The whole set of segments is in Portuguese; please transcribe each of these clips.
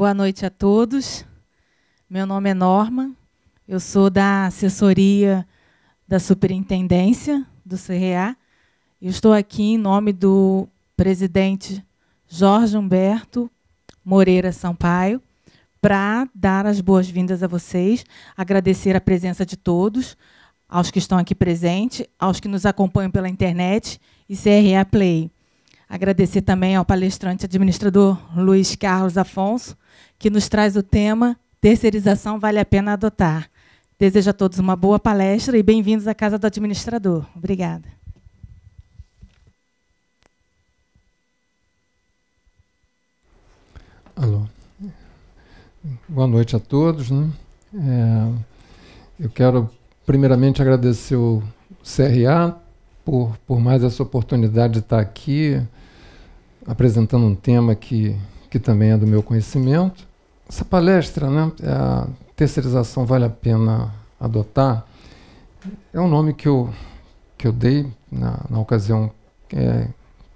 Boa noite a todos. Meu nome é Norma, eu sou da assessoria da Superintendência do CREA e estou aqui em nome do presidente Jorge Humberto Moreira Sampaio para dar as boas-vindas a vocês, agradecer a presença de todos, aos que estão aqui presentes, aos que nos acompanham pela internet e CREA Play. Agradecer também ao palestrante administrador Luiz Carlos Afonso que nos traz o tema Terceirização vale a pena adotar. Desejo a todos uma boa palestra e bem-vindos à Casa do Administrador. Obrigada. Alô. Boa noite a todos. Né? É, eu quero primeiramente agradecer o CRA por, por mais essa oportunidade de estar aqui apresentando um tema que, que também é do meu conhecimento. Essa palestra, né, a terceirização vale a pena adotar, é um nome que eu, que eu dei na, na ocasião é,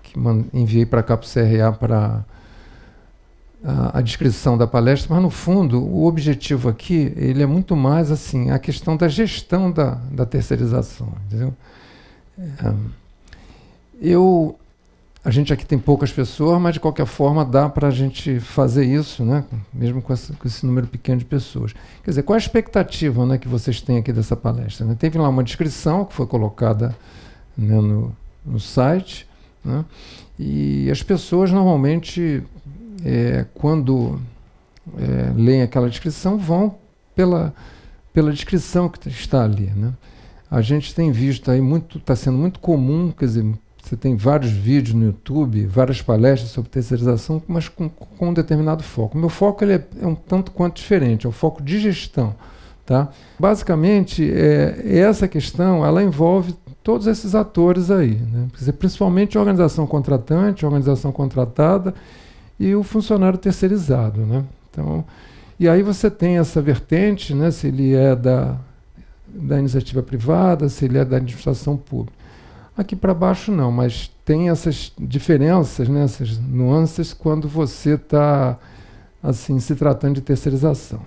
que enviei para cá para o CRA para a, a, descrição da palestra, mas no fundo o objetivo aqui ele é muito mais assim a questão da gestão da, da terceirização, entendeu? É, eu a gente aqui tem poucas pessoas, mas de qualquer forma dá para a gente fazer isso, né? mesmo com, com, esse número pequeno de pessoas. Quer dizer, qual a expectativa né, que vocês têm aqui dessa palestra? Né? Teve lá uma descrição que foi colocada né, no, no site, né? e as pessoas normalmente, é, quando é, leem aquela descrição, vão pela, pela descrição que tá, está ali. Né? A gente tem visto aí muito, está sendo muito comum, quer dizer, você tem vários vídeos no YouTube, várias palestras sobre terceirização, mas com, com um determinado foco. O meu foco ele é, é um tanto quanto diferente, é o foco de gestão. Tá? Basicamente, é, essa questão ela envolve todos esses atores aí, né? Quer dizer, principalmente a organização contratante, a organização contratada e o funcionário terceirizado. Né? Então, e aí você tem essa vertente, né, se ele é da, da iniciativa privada, se ele é da administração pública. Aqui para baixo não, mas tem essas diferenças, né, essas nuances quando você está assim se tratando de terceirização.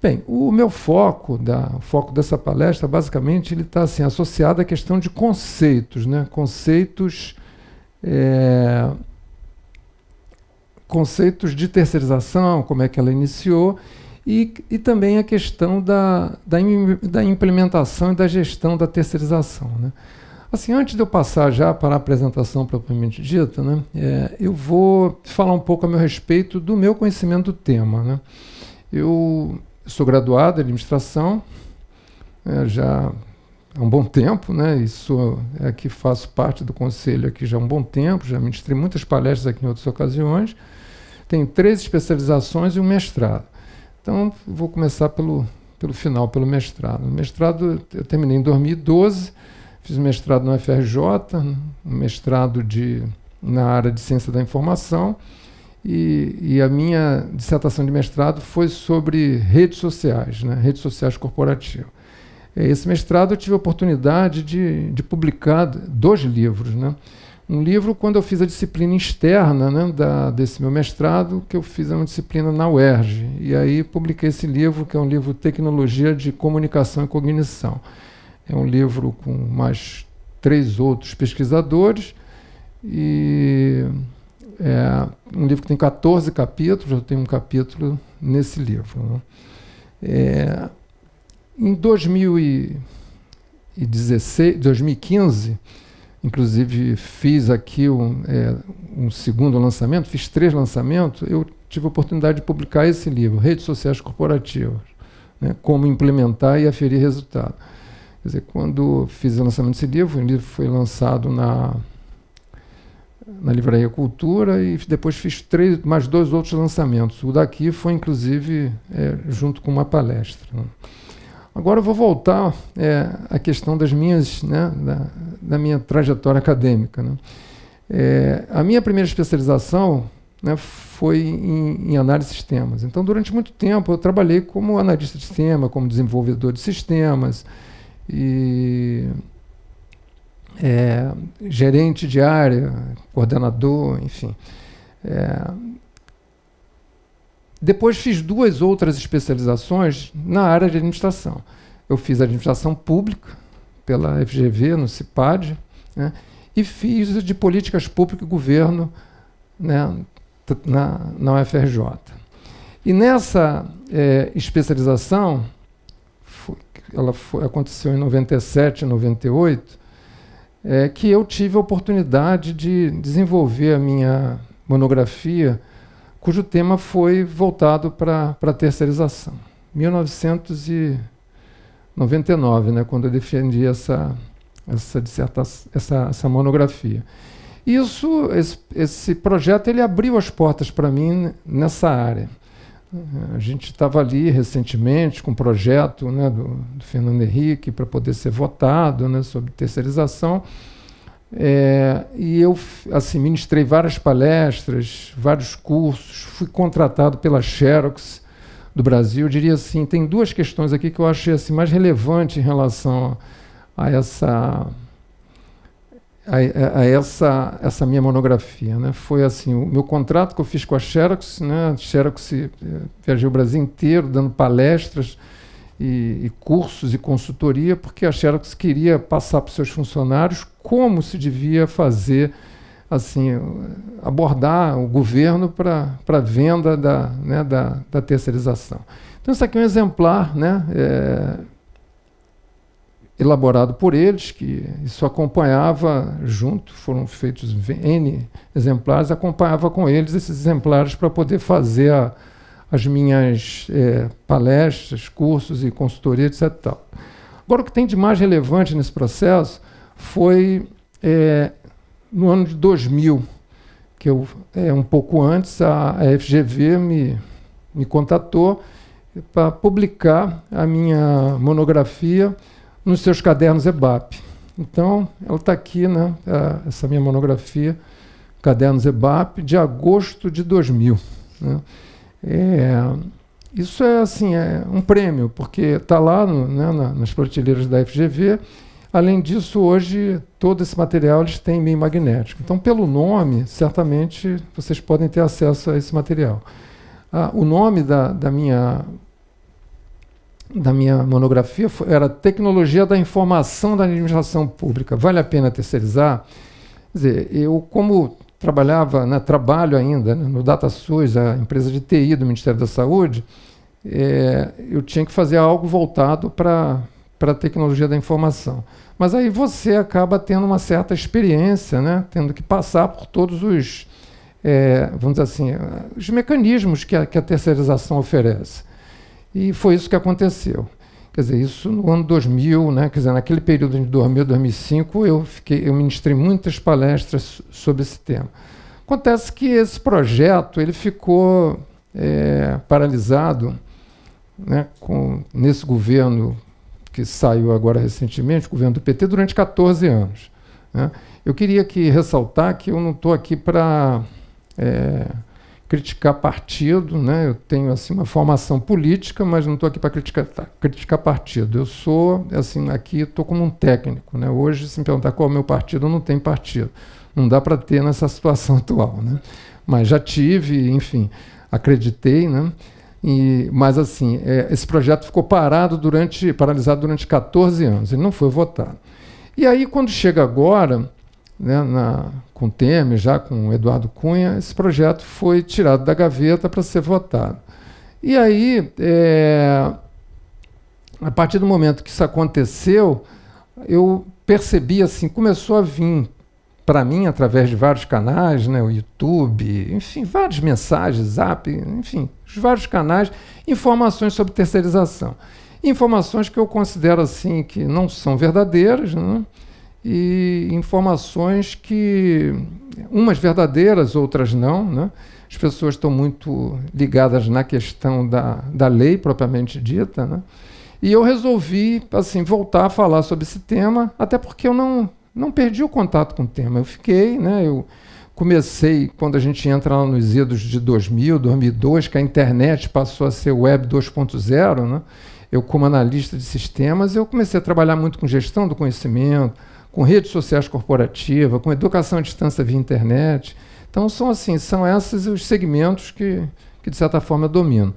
Bem, o meu foco, da, o foco dessa palestra, basicamente, ele está assim, associado à questão de conceitos, né? conceitos, é, conceitos de terceirização, como é que ela iniciou, e, e também a questão da, da, da implementação e da gestão da terceirização. Né? Assim, antes de eu passar já para a apresentação propriamente dita, né, é, eu vou falar um pouco a meu respeito do meu conhecimento do tema. Né. Eu sou graduado em administração, é, já há um bom tempo, né, isso é que faço parte do conselho aqui já há um bom tempo, já ministrei muitas palestras aqui em outras ocasiões, tenho três especializações e um mestrado. Então, vou começar pelo, pelo final, pelo mestrado. O mestrado eu terminei em 2012, Fiz mestrado no FRJ, um mestrado de, na área de ciência da informação, e, e, a minha dissertação de mestrado foi sobre redes sociais, né? redes sociais corporativas. É, esse mestrado eu tive a oportunidade de, de publicar dois livros. Né? Um livro quando eu fiz a disciplina externa né, da, desse meu mestrado, que eu fiz uma disciplina na UERJ. E aí publiquei esse livro, que é um livro Tecnologia de Comunicação e Cognição. É um livro com mais três outros pesquisadores e é um livro que tem 14 capítulos, eu tenho um capítulo nesse livro. Né? É, em 2016, 2015, inclusive fiz aqui um, é, um, segundo lançamento, fiz três lançamentos, eu tive a oportunidade de publicar esse livro, Redes Sociais Corporativas, né, como implementar e aferir resultado Quer dizer, quando fiz o lançamento desse livro, o livro foi lançado na, na Livraria Cultura e depois fiz três, mais dois outros lançamentos. O daqui foi, inclusive, é, junto com uma palestra. Né? Agora eu vou voltar é, à questão das minhas, né, da, da minha trajetória acadêmica. Né? É, a minha primeira especialização né, foi em, em, análise de sistemas. Então, durante muito tempo, eu trabalhei como analista de sistema, como desenvolvedor de sistemas, e é, gerente de área, coordenador, enfim. É. Depois fiz duas outras especializações na área de administração. Eu fiz administração pública pela FGV, no CIPAD, né, e fiz de políticas públicas e governo né, na, na UFRJ. E nessa é, especialização, ela foi, aconteceu em 97, 98, é que eu tive a oportunidade de desenvolver a minha monografia, cujo tema foi voltado para a terceirização. 1999, né, quando eu defendi essa, essa, dissertação, essa, essa monografia. Isso, esse, esse projeto, ele abriu as portas para mim nessa área. A gente estava ali recentemente com um projeto né, do, do Fernando Henrique para poder ser votado né, sobre terceirização. É, e eu assim, ministrei várias palestras, vários cursos, fui contratado pela Xerox do Brasil. Eu diria assim, tem duas questões aqui que eu achei assim, mais relevante em relação a essa a, a, essa, essa minha monografia. Né? Foi assim, o meu contrato que eu fiz com a Xerox, né? a Xerox viajou eh, viajei o Brasil inteiro dando palestras e, e, cursos e consultoria, porque a Xerox queria passar para os seus funcionários como se devia fazer, assim, abordar o governo para a venda da, né, da, da terceirização. Então isso aqui é um exemplar, né? É, elaborado por eles, que isso acompanhava junto, foram feitos N exemplares, acompanhava com eles esses exemplares para poder fazer a, as minhas é, palestras, cursos e consultoria, etc. Tal. Agora, o que tem de mais relevante nesse processo foi é, no ano de 2000, que eu, é, um pouco antes, a, a FGV me, me contatou para publicar a minha monografia nos seus cadernos EBAP. É então, ela está aqui, né, essa minha monografia, Cadernos EBAP, é de agosto de 2000. Né? É, isso é assim é um prêmio, porque está lá no, né, na, nas prateleiras da FGV. Além disso, hoje todo esse material eles têm meio magnético. Então, pelo nome, certamente vocês podem ter acesso a esse material. Ah, o nome da, da minha da minha monografia era Tecnologia da Informação da Administração Pública. Vale a pena terceirizar? Quer dizer, eu, como trabalhava, né, trabalho ainda né, no DataSUS, a empresa de TI do Ministério da Saúde, é, eu tinha que fazer algo voltado para a tecnologia da informação. Mas aí você acaba tendo uma certa experiência, né, tendo que passar por todos os, é, vamos dizer assim, os mecanismos que a, que a terceirização oferece. E foi isso que aconteceu. Quer dizer, isso no ano 2000, né? quer dizer, naquele período de 2000, 2005, eu, fiquei, eu ministrei muitas palestras sobre esse tema. Acontece que esse projeto ele ficou é, paralisado né, com, nesse governo que saiu agora recentemente, o governo do PT, durante 14 anos. Né? Eu queria que ressaltar que eu não estou aqui para é, criticar partido, né? eu tenho assim uma formação política, mas não estou aqui para criticar, tá, criticar partido. Eu sou, assim, aqui estou como um técnico. Né? Hoje, se me perguntar qual é o meu partido, não tem partido. Não dá para ter nessa situação atual. Né? Mas já tive, enfim, acreditei. Né? E, mas assim, é, esse projeto ficou parado durante, paralisado durante 14 anos. Ele não foi votado. E aí, quando chega agora, né, na, com o Temer, já com o Eduardo Cunha, esse projeto foi tirado da gaveta para ser votado. E aí, é, a partir do momento que isso aconteceu, eu percebi assim, começou a vir para mim através de vários canais, né, o YouTube, enfim, várias mensagens, Zap, enfim, vários canais, informações sobre terceirização, informações que eu considero assim que não são verdadeiras, né? e informações que, umas verdadeiras, outras não. Né? As pessoas estão muito ligadas na questão da, da lei propriamente dita. Né? E eu resolvi assim voltar a falar sobre esse tema, até porque eu não, não perdi o contato com o tema. Eu fiquei, né? eu comecei quando a gente entra lá nos idos de 2000, 2002, que a internet passou a ser web 2.0, né? Eu como analista de sistemas, eu comecei a trabalhar muito com gestão do conhecimento, com redes sociais corporativas, com educação à distância via internet. Então são assim, são esses os segmentos que, que de certa forma eu domino.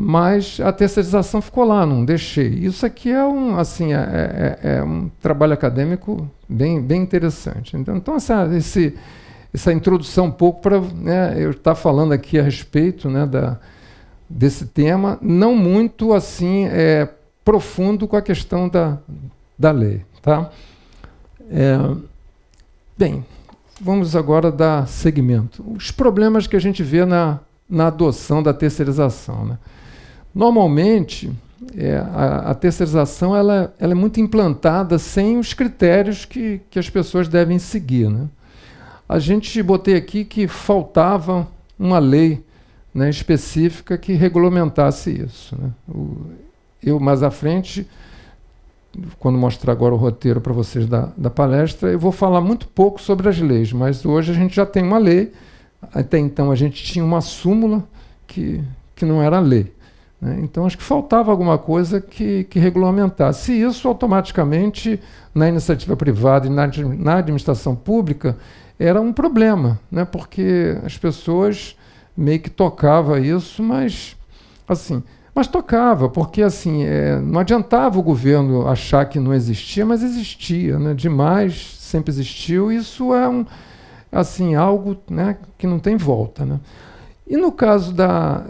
Mas a terceirização ficou lá, não deixei. Isso aqui é um, assim, é, é, é, é um trabalho acadêmico bem, bem interessante. Então, então essa, esse, essa introdução um pouco para né, eu estar tá falando aqui a respeito né, da, desse tema, não muito assim é, profundo com a questão da, da lei. Tá? É, bem, vamos agora dar seguimento. Os problemas que a gente vê na, na adoção da terceirização. Né? Normalmente, é, a, a, terceirização ela, ela, é muito implantada sem os critérios que, que as pessoas devem seguir. Né? A gente botei aqui que faltava uma lei né, específica que regulamentasse isso. Né? O, eu mais à frente quando mostrar agora o roteiro para vocês da, da palestra, eu vou falar muito pouco sobre as leis, mas hoje a gente já tem uma lei. Até então a gente tinha uma súmula que, que não era lei. Né? Então acho que faltava alguma coisa que, que regulamentasse. E isso automaticamente na iniciativa privada e na, na administração pública era um problema, né? porque as pessoas meio que tocavam isso, mas assim mas tocava, porque assim, é, não adiantava o governo achar que não existia, mas existia, né? Demais sempre existiu. Isso é um, assim, algo né, que não tem volta, né? E no caso da,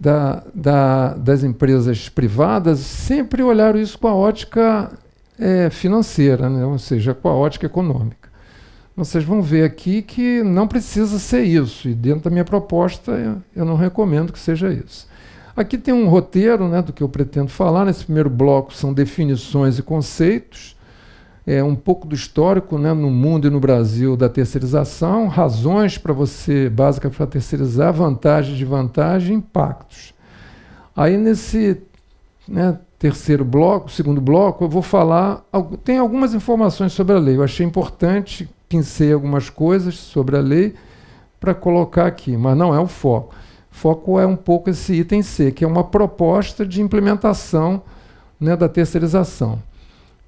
da, da, das empresas privadas, sempre olharam isso com a ótica é, financeira, né? ou seja, com a ótica econômica. Vocês vão ver aqui que não precisa ser isso, e dentro da minha proposta eu, eu não recomendo que seja isso. Aqui tem um roteiro né, do que eu pretendo falar. Nesse primeiro bloco são definições e conceitos, é, um pouco do histórico né, no mundo e no Brasil da terceirização, razões para você, básica para terceirizar, vantagens, desvantagens impactos. Aí nesse né, terceiro bloco, segundo bloco, eu vou falar. Tem algumas informações sobre a lei. Eu achei importante, pensei algumas coisas sobre a lei para colocar aqui, mas não é o foco foco é um pouco esse item C, que é uma proposta de implementação né, da terceirização.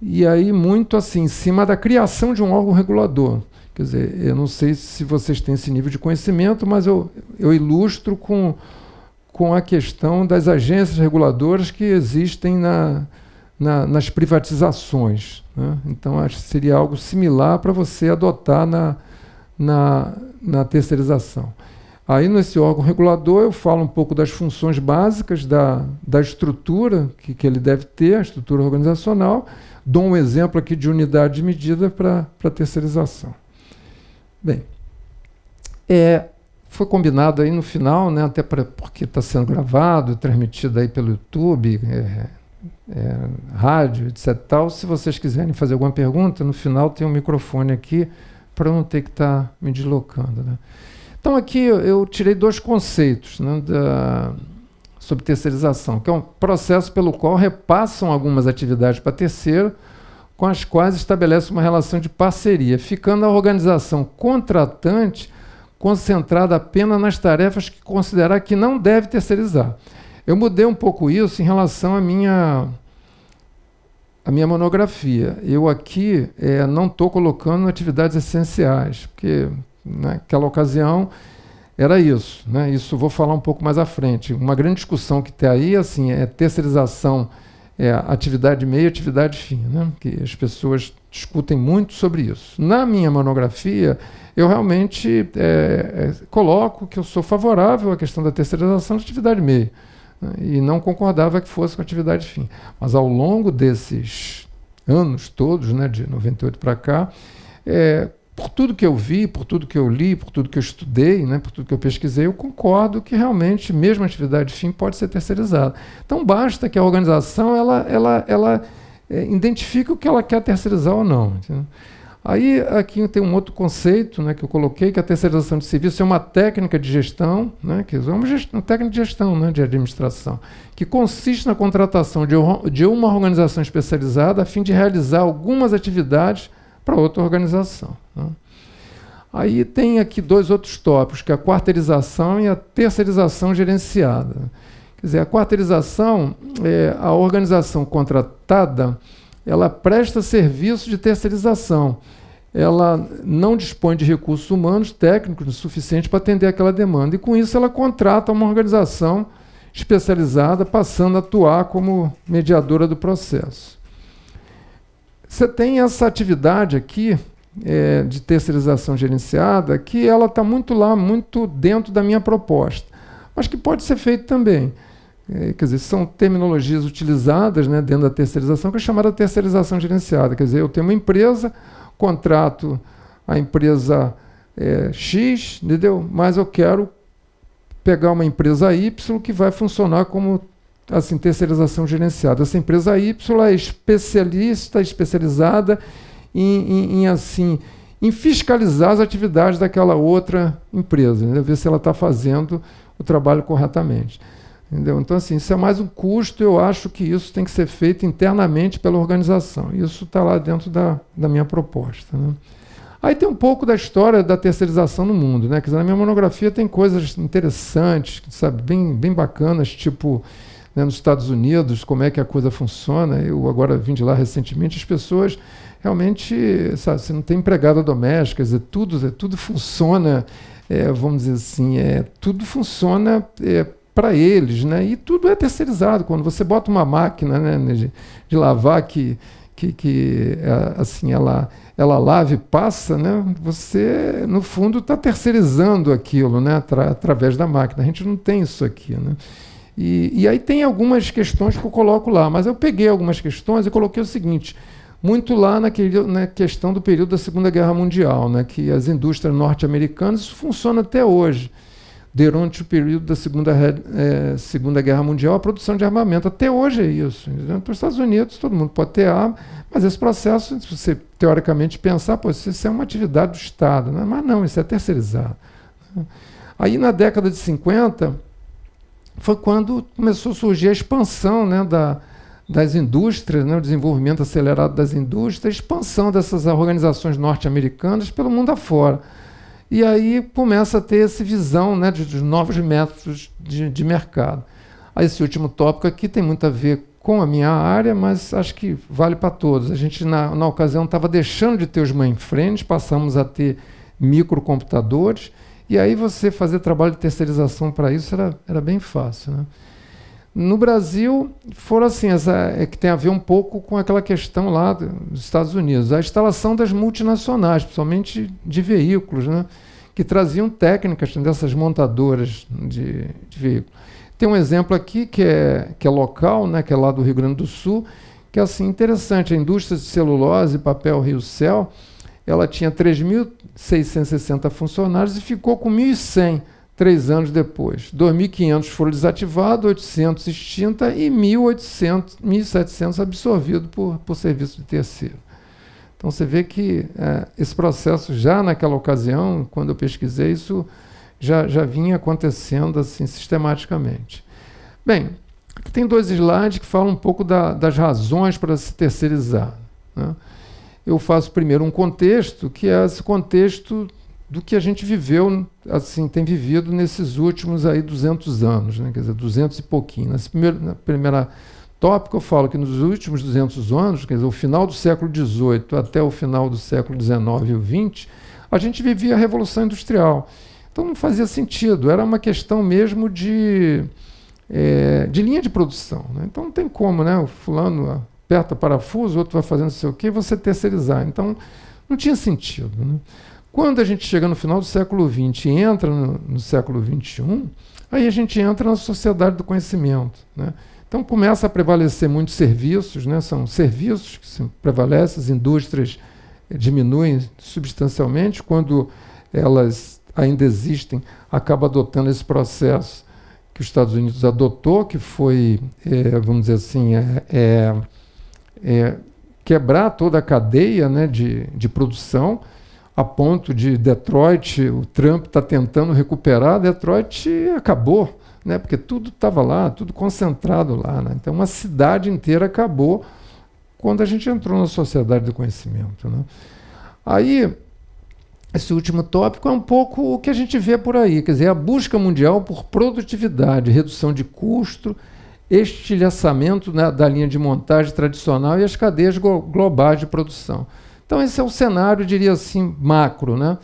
E aí, muito assim, em cima da criação de um órgão regulador. Quer dizer, eu não sei se vocês têm esse nível de conhecimento, mas eu, eu ilustro com, com a questão das agências reguladoras que existem na, na, nas privatizações. Né? Então, acho que seria algo similar para você adotar na, na, na terceirização. Aí, nesse órgão regulador, eu falo um pouco das funções básicas da, da estrutura que, que ele deve ter, a estrutura organizacional. Dou um exemplo aqui de unidade de medida para terceirização. Bem, é, foi combinado aí no final, né, até pra, porque está sendo gravado, transmitido aí pelo YouTube, é, é, rádio, etc. Tal. Se vocês quiserem fazer alguma pergunta, no final tem um microfone aqui para não ter que estar tá me deslocando. Né? Então aqui eu tirei dois conceitos né, da, sobre terceirização, que é um processo pelo qual repassam algumas atividades para terceiro, com as quais estabelece uma relação de parceria, ficando a organização contratante concentrada apenas nas tarefas que considerar que não deve terceirizar. Eu mudei um pouco isso em relação à minha, à minha monografia. Eu aqui é, não estou colocando atividades essenciais, porque naquela né? ocasião era isso. Né? Isso vou falar um pouco mais à frente. Uma grande discussão que tem tá aí assim, é terceirização, é atividade meio e atividade fim, né? que as pessoas discutem muito sobre isso. Na minha monografia, eu realmente é, é, coloco que eu sou favorável à questão da terceirização da atividade meio né? e não concordava que fosse com atividade fim. Mas ao longo desses anos todos, né, de 98 para cá, é, por tudo que eu vi, por tudo que eu li, por tudo que eu estudei, né, por tudo que eu pesquisei, eu concordo que realmente mesmo a atividade fim pode ser terceirizada. Então basta que a organização ela, ela, ela é, identifique o que ela quer terceirizar ou não. Entendeu? Aí aqui tem um outro conceito né, que eu coloquei, que a terceirização de serviço é uma técnica de gestão, né, que é uma, gestão, uma técnica de gestão né, de administração, que consiste na contratação de, de uma organização especializada a fim de realizar algumas atividades para outra organização. Né? Aí tem aqui dois outros tópicos, que é a quarteirização e a terceirização gerenciada. Quer dizer, a quarteirização, é, a organização contratada, ela presta serviço de terceirização. Ela não dispõe de recursos humanos técnicos suficientes para atender aquela demanda. E com isso ela contrata uma organização especializada, passando a atuar como mediadora do processo. Você tem essa atividade aqui, é, de terceirização gerenciada, que ela está muito lá, muito dentro da minha proposta, mas que pode ser feito também. É, quer dizer, são terminologias utilizadas né, dentro da terceirização, que é chamada terceirização gerenciada. Quer dizer, eu tenho uma empresa, contrato a empresa é, X, entendeu? Mas eu quero pegar uma empresa Y que vai funcionar como assim, terceirização gerenciada. Essa empresa Y é especialista, especializada em, em, em assim em fiscalizar as atividades daquela outra empresa, entendeu? ver se ela está fazendo o trabalho corretamente. Entendeu? Então, assim, isso é mais um custo, eu acho que isso tem que ser feito internamente pela organização. Isso está lá dentro da, da minha proposta. Né? Aí tem um pouco da história da terceirização no mundo, né? Quer dizer, na minha monografia tem coisas interessantes, sabe, bem, bem bacanas, tipo né, nos Estados Unidos, como é que a coisa funciona. Eu agora vim de lá recentemente, as pessoas realmente, sabe, você não tem empregada doméstica, dizer, tudo, é, tudo funciona, é, vamos dizer assim, é, tudo funciona é, para eles, né? E tudo é terceirizado. Quando você bota uma máquina né, né de, de lavar que, que, que é, assim, ela, ela lava e passa, né? Você, no fundo, está terceirizando aquilo, né? Tra, através da máquina. A gente não tem isso aqui, né? E, e aí tem algumas questões que eu coloco lá, mas eu peguei algumas questões e coloquei o seguinte: muito lá naquele, na questão do período da Segunda Guerra Mundial, né, que as indústrias norte-americanas, isso funciona até hoje. Durante o período da Segunda, é, Segunda Guerra Mundial, a produção de armamento. Até hoje é isso. Então, para os Estados Unidos, todo mundo pode ter arma, mas esse processo, se você teoricamente pensar, pô, isso é uma atividade do Estado. Né? Mas não, isso é terceirizado. Né? Aí, na década de 50, foi quando começou a surgir a expansão né, da, das indústrias, né, o desenvolvimento acelerado das indústrias, a expansão dessas organizações norte-americanas pelo mundo afora. E aí começa a ter essa visão né, de, de novos métodos de, de mercado. Esse último tópico aqui tem muito a ver com a minha área, mas acho que vale para todos. A gente, na, na ocasião, estava deixando de ter os mainframes, passamos a ter microcomputadores, e aí você fazer trabalho de terceirização para isso era, era bem fácil. Né? No Brasil, foram assim, essa, é, é que tem a ver um pouco com aquela questão lá dos Estados Unidos, a instalação das multinacionais, principalmente de veículos, né, que traziam técnicas né, dessas montadoras de, de veículos. Tem um exemplo aqui que é, que é local, né, que é lá do Rio Grande do Sul, que é assim, interessante, a indústria de celulose e papel Rio Cel, ela tinha 3.660 funcionários e ficou com 1.100 Três anos depois, 2.500 foram desativados, 800 extinta e 1.800, 1.700 absorvido por, por serviço de terceiro. Então você vê que é, esse processo já naquela ocasião, quando eu pesquisei isso, já, já vinha acontecendo assim sistematicamente. Bem, aqui tem dois slides que falam um pouco da, das razões para se terceirizar. Né? Eu faço primeiro um contexto, que é esse contexto do que a gente viveu, assim, tem vivido nesses últimos aí 200 anos, né? quer dizer, 200 e pouquinho. Nesse primeiro na primeira tópico eu falo que nos últimos 200 anos, quer dizer, o final do século XVIII até o final do século XIX e XX, a gente vivia a Revolução Industrial. Então não fazia sentido, era uma questão mesmo de, é, de linha de produção. Né? Então não tem como, né? O fulano aperta parafuso, o outro vai fazendo não sei o quê, você terceirizar. Então não tinha sentido. Né? Quando a gente chega no final do século XX e entra no, no século XXI, aí a gente entra na sociedade do conhecimento. Né? Então começa a prevalecer muitos serviços, né? são serviços que se prevalecem, as indústrias diminuem substancialmente, quando elas ainda existem, acaba adotando esse processo que os Estados Unidos adotou, que foi, é, vamos dizer assim, é, é, é quebrar toda a cadeia né, de, de produção a ponto de Detroit, o Trump está tentando recuperar, Detroit acabou, né? porque tudo estava lá, tudo concentrado lá. Né? Então, uma cidade inteira acabou quando a gente entrou na sociedade do conhecimento. Né? Aí, esse último tópico é um pouco o que a gente vê por aí, quer dizer, a busca mundial por produtividade, redução de custo, estilhaçamento né, da linha de montagem tradicional e as cadeias globais de produção. Então, esse é o cenário, diria assim, macro. Né?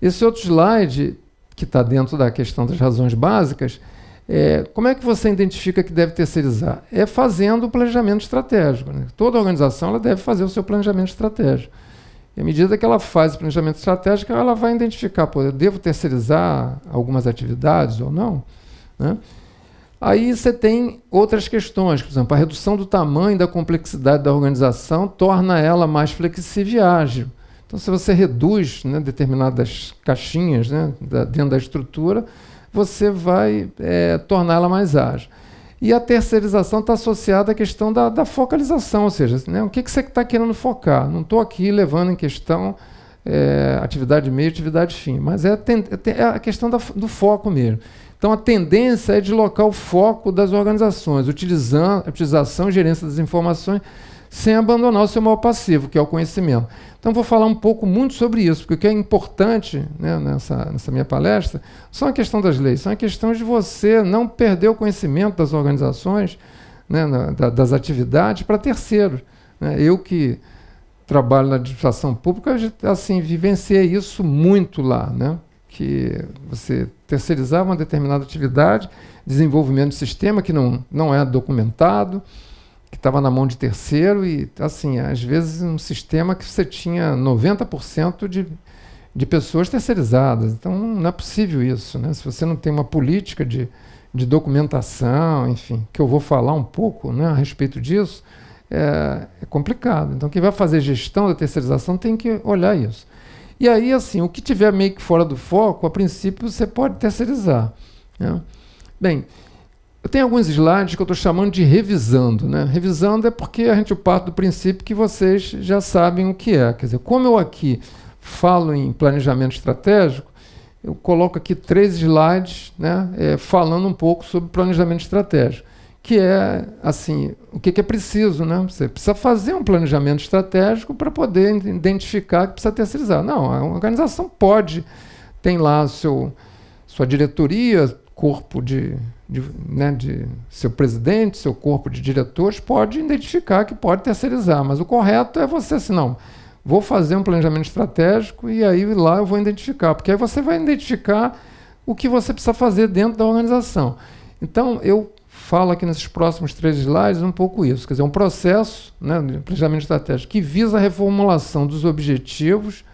Esse outro slide, que está dentro da questão das razões básicas, é, como é que você identifica que deve terceirizar? É fazendo o planejamento estratégico. Né? Toda organização ela deve fazer o seu planejamento estratégico. E à medida que ela faz o planejamento estratégico, ela vai identificar, pô, eu devo terceirizar algumas atividades ou não? Né? Aí você tem outras questões, por exemplo, a redução do tamanho da complexidade da organização torna ela mais flexível e ágil. Então, se você reduz né, determinadas caixinhas né, da, dentro da estrutura, você vai é, torná-la mais ágil. E a terceirização está associada à questão da, da focalização, ou seja, né, o que, que você está querendo focar? Não estou aqui levando em questão é, atividade meio, atividade fim, mas é, é a questão da, do foco mesmo. Então a tendência é deslocar o foco das organizações, utilizando a utilização e gerência das informações sem abandonar o seu maior passivo, que é o conhecimento. Então vou falar um pouco muito sobre isso, porque o que é importante né, nessa, nessa minha palestra são a questão das leis, são a questão de você não perder o conhecimento das organizações, né, na, da, das atividades para terceiros. Né? Eu que trabalho na administração pública, assim, vivenciei isso muito lá, né? que você terceirizar uma determinada atividade, desenvolvimento de sistema que não, não é documentado, que estava na mão de terceiro, e assim, às vezes um sistema que você tinha 90% de, de pessoas terceirizadas. Então não é possível isso, né? Se você não tem uma política de, de documentação, enfim, que eu vou falar um pouco né, a respeito disso, é, é complicado. Então quem vai fazer gestão da terceirização tem que olhar isso. E aí, assim, o que tiver meio que fora do foco, a princípio você pode terceirizar. Né? Bem, eu tenho alguns slides que eu estou chamando de revisando. Né? Revisando é porque a gente parte do princípio que vocês já sabem o que é. Quer dizer, como eu aqui falo em planejamento estratégico, eu coloco aqui três slides né, é, falando um pouco sobre planejamento estratégico que é assim, o que, é preciso, né? Você precisa fazer um planejamento estratégico para poder identificar que precisa terceirizar. Não, a organização pode, tem lá seu, sua diretoria, corpo de, de, né, de seu presidente, seu corpo de diretores, pode identificar que pode terceirizar, mas o correto é você assim, não, vou fazer um planejamento estratégico e aí lá eu vou identificar, porque aí você vai identificar o que você precisa fazer dentro da organização. Então, eu fala aqui nesses próximos três slides um pouco isso. Quer dizer, é um processo né, de planejamento estratégico que visa a reformulação dos objetivos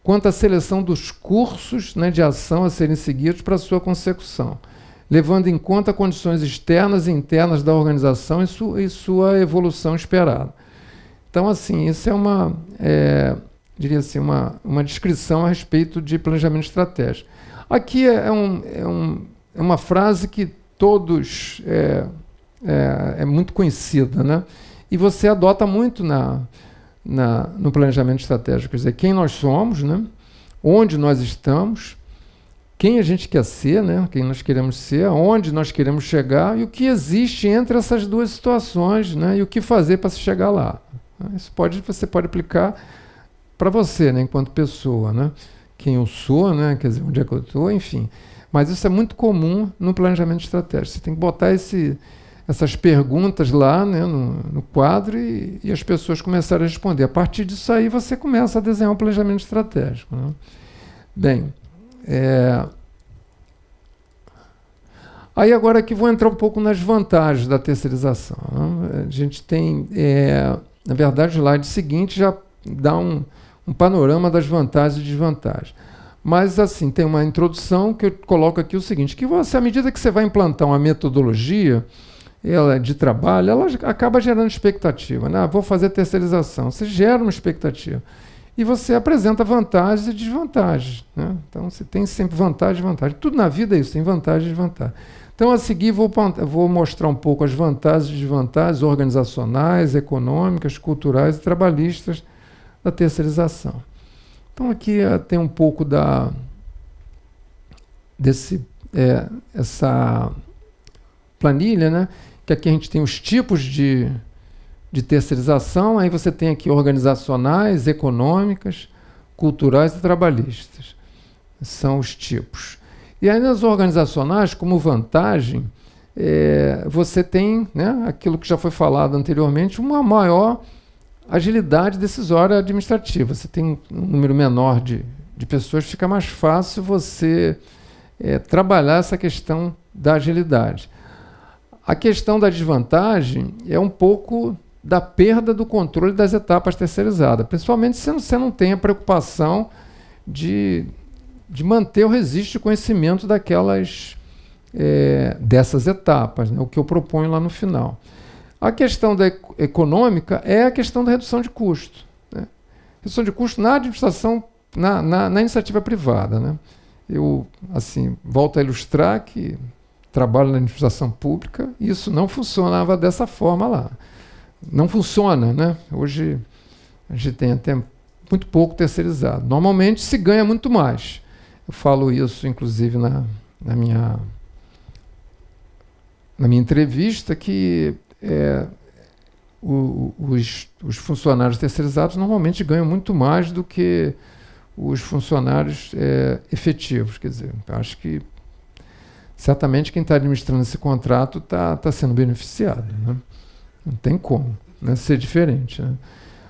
quanto à seleção dos cursos né, de ação a serem seguidos para sua consecução, levando em conta condições externas e internas da organização e, su e sua evolução esperada. Então, assim, isso é uma, é, diria assim, uma, uma descrição a respeito de planejamento estratégico. Aqui é, é um, é, um, é uma frase que todos é, é, é, muito conhecida, né? E você adota muito na, na, no planejamento estratégico, quer dizer, quem nós somos, né? Onde nós estamos, quem a gente quer ser, né? Quem nós queremos ser, aonde nós queremos chegar e o que existe entre essas duas situações, né? E o que fazer para se chegar lá. Isso pode você pode aplicar para você, né? Enquanto pessoa, né? Quem eu sou, né? Quer dizer, onde é que eu estou, enfim. Mas isso é muito comum no planejamento estratégico. Você tem que botar esse, essas perguntas lá né, no, no, quadro e, e, as pessoas começarem a responder. A partir disso aí você começa a desenhar um planejamento estratégico. Né? Bem, é... aí agora aqui vou entrar um pouco nas vantagens da terceirização. Né? A gente tem, é... na verdade, o slide seguinte já dá um, um panorama das vantagens e desvantagens. Mas assim, tem uma introdução que eu coloco aqui o seguinte, que você, à medida que você vai implantar uma metodologia ela é de trabalho, ela acaba gerando expectativa. Né? Ah, vou fazer terceirização. Você gera uma expectativa. E você apresenta vantagens e desvantagens. Né? Então você tem sempre vantagem e vantagem. Tudo na vida é isso, tem vantagem e desvantagem. Então, a seguir, vou, vou mostrar um pouco as vantagens e desvantagens organizacionais, econômicas, culturais e trabalhistas da terceirização. Então aqui eh, tem um pouco da desse é, essa planilha, né? Que aqui a gente tem os tipos de, de terceirização, aí você tem aqui organizacionais, econômicas, culturais e trabalhistas. São os tipos. E aí nas organizacionais, como vantagem, é, você tem né, aquilo que já foi falado anteriormente, uma maior agilidade decisória administrativa. Você tem um número menor de, de pessoas, fica mais fácil você é, trabalhar essa questão da agilidade. A questão da desvantagem é um pouco da perda do controle das etapas terceirizadas, principalmente se você não tem a preocupação de, de manter o resiste conhecimento daquelas é, dessas etapas, né, o que eu proponho lá no final. A questão da econômica é a questão da redução de custo. Né? Redução de custo na administração, na, na, na iniciativa privada. Né? Eu, assim, volto a ilustrar que trabalho na administração pública, isso não funcionava dessa forma lá. Não funciona, né? Hoje a gente tem até muito pouco terceirizado. Normalmente se ganha muito mais. Eu falo isso, inclusive, na, na, minha, na minha entrevista, que é, o, os, os, funcionários terceirizados normalmente ganham muito mais do que os funcionários é, efetivos. Quer dizer, então acho que certamente quem está administrando esse contrato está tá sendo beneficiado. Né? Não tem como né, ser diferente. Né?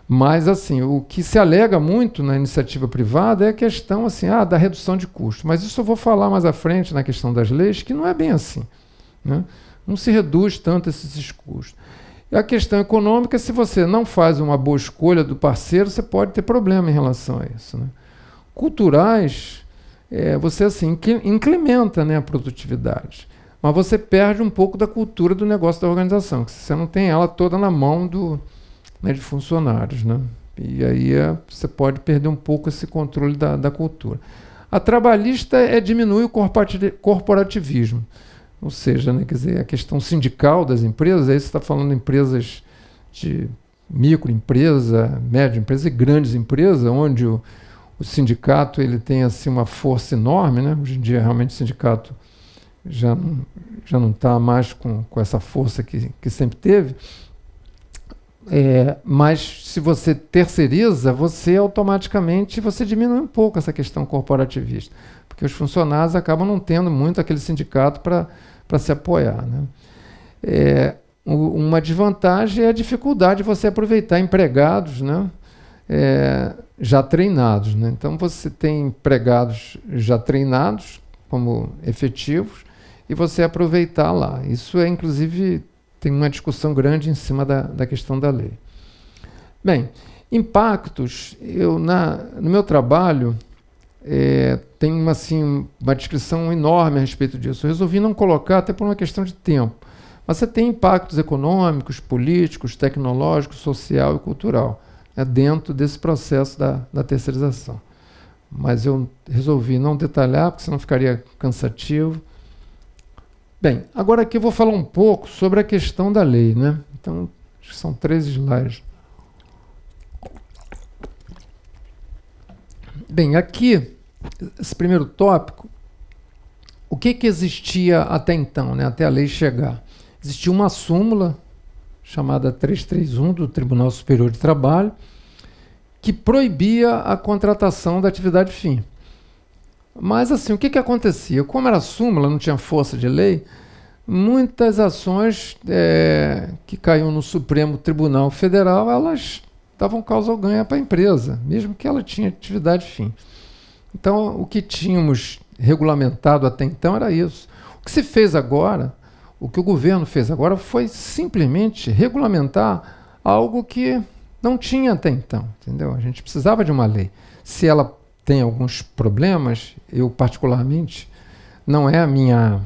Mas, assim, o que se alega muito na iniciativa privada é a questão assim, ah, da redução de custo. Mas isso eu vou falar mais à frente na questão das leis, que não é bem assim. Né? Não se reduz tanto esses custos. E a questão econômica, se você não faz uma boa escolha do parceiro, você pode ter problema em relação a isso. Né? Culturais, é, você assim incrementa né, a produtividade, mas você perde um pouco da cultura do negócio da organização, que você não tem ela toda na mão do, né, de funcionários. Né? E aí é, você pode perder um pouco esse controle da, da cultura. A trabalhista é, é diminui o corporativismo. Ou seja, né, quer dizer, a questão sindical das empresas, aí você está falando de empresas de microempresa, média empresa e grandes empresas, onde o, o sindicato ele tem assim uma força enorme, né? Hoje em dia realmente o sindicato já não, já não está mais com, com essa força que, que sempre teve. É, mas se você terceiriza, você automaticamente você diminui um pouco essa questão corporativista, porque os funcionários acabam não tendo muito aquele sindicato para para se apoiar. Né? É, uma desvantagem é a dificuldade de você aproveitar empregados né? É, já treinados. Né? Então você tem empregados já treinados como efetivos e você aproveitar lá. Isso é inclusive tem uma discussão grande em cima da, da questão da lei. Bem, impactos, eu na, no meu trabalho é, tem uma, assim, uma descrição enorme a respeito disso. Eu resolvi não colocar, até por uma questão de tempo. Mas você tem impactos econômicos, políticos, tecnológicos, social e cultural né, dentro desse processo da, da terceirização. Mas eu resolvi não detalhar, porque senão ficaria cansativo. Bem, agora aqui eu vou falar um pouco sobre a questão da lei. Né? Então, acho que são três slides. Bem, aqui, esse primeiro tópico, o que, que existia até então, né, até a lei chegar? Existia uma súmula chamada 331 do Tribunal Superior de Trabalho que proibia a contratação da atividade fim. Mas assim, o que, que acontecia? Como era súmula, não tinha força de lei, muitas ações é, que caíam no Supremo Tribunal Federal, elas estavam causa ao ganho para a empresa, mesmo que ela tinha atividade fim. Então, o que tínhamos regulamentado até então era isso. O que se fez agora, o que o governo fez agora, foi simplesmente regulamentar algo que não tinha até então, entendeu? A gente precisava de uma lei. Se ela tem alguns problemas, eu particularmente, não é a minha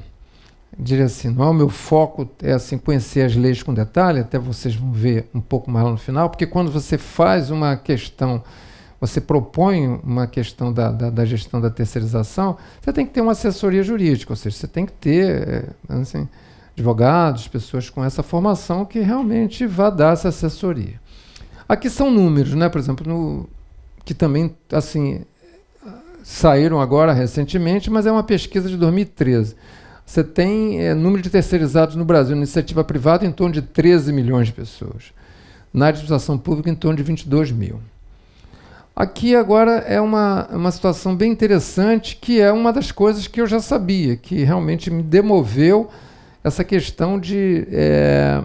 diria assim, não é o meu foco, é assim, conhecer as leis com detalhe, até vocês vão ver um pouco mais lá no final, porque quando você faz uma questão, você propõe uma questão da, da, da gestão da terceirização, você tem que ter uma assessoria jurídica, ou seja, você tem que ter é, assim, advogados, pessoas com essa formação que realmente vá dar essa assessoria. Aqui são números, né? Por exemplo, no, que também assim saíram agora recentemente, mas é uma pesquisa de 2013. Você tem é, número de terceirizados no Brasil, na iniciativa privada, em torno de 13 milhões de pessoas. Na administração pública, em torno de 22 mil. Aqui agora é uma, uma situação bem interessante, que é uma das coisas que eu já sabia, que realmente me demoveu essa questão de é,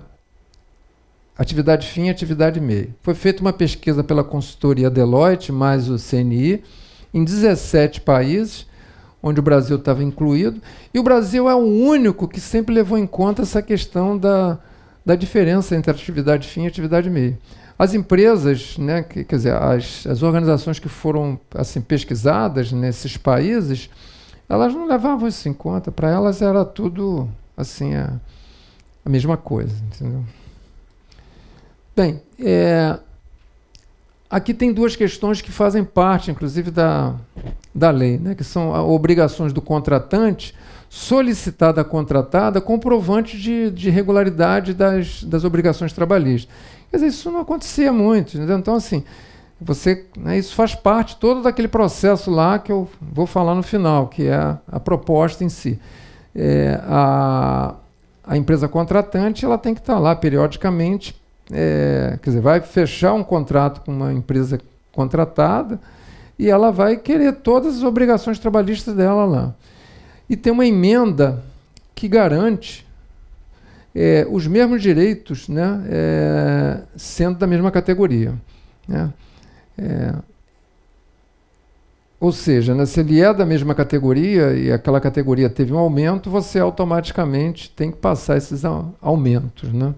atividade fim e atividade meio. Foi feita uma pesquisa pela consultoria Deloitte, mais o CNI, em 17 países, onde o Brasil estava incluído, e o Brasil é o único que sempre levou em conta essa questão da, da diferença entre atividade fim e atividade meio. As empresas, né, que, quer dizer, as, as organizações que foram assim pesquisadas nesses países, elas não levavam isso em conta. Para elas era tudo assim a, a mesma coisa, entendeu? Bem, é, Aqui tem duas questões que fazem parte, inclusive, da, da lei, né? que são obrigações do contratante solicitada a contratada comprovante de, de regularidade das, das obrigações trabalhistas. Quer dizer, isso não acontecia muito. Entendeu? Então, assim, você, né, isso faz parte todo daquele processo lá que eu vou falar no final, que é a, a proposta em si. É, a, a empresa contratante ela tem que estar lá periodicamente é, quer dizer, vai fechar um contrato com uma empresa contratada e ela vai querer todas as obrigações trabalhistas dela lá. E tem uma emenda que garante é, os mesmos direitos, né, é, sendo da mesma categoria. Né? É, ou seja, né, se ele é da mesma categoria e aquela categoria teve um aumento, você automaticamente tem que passar esses aumentos. Né?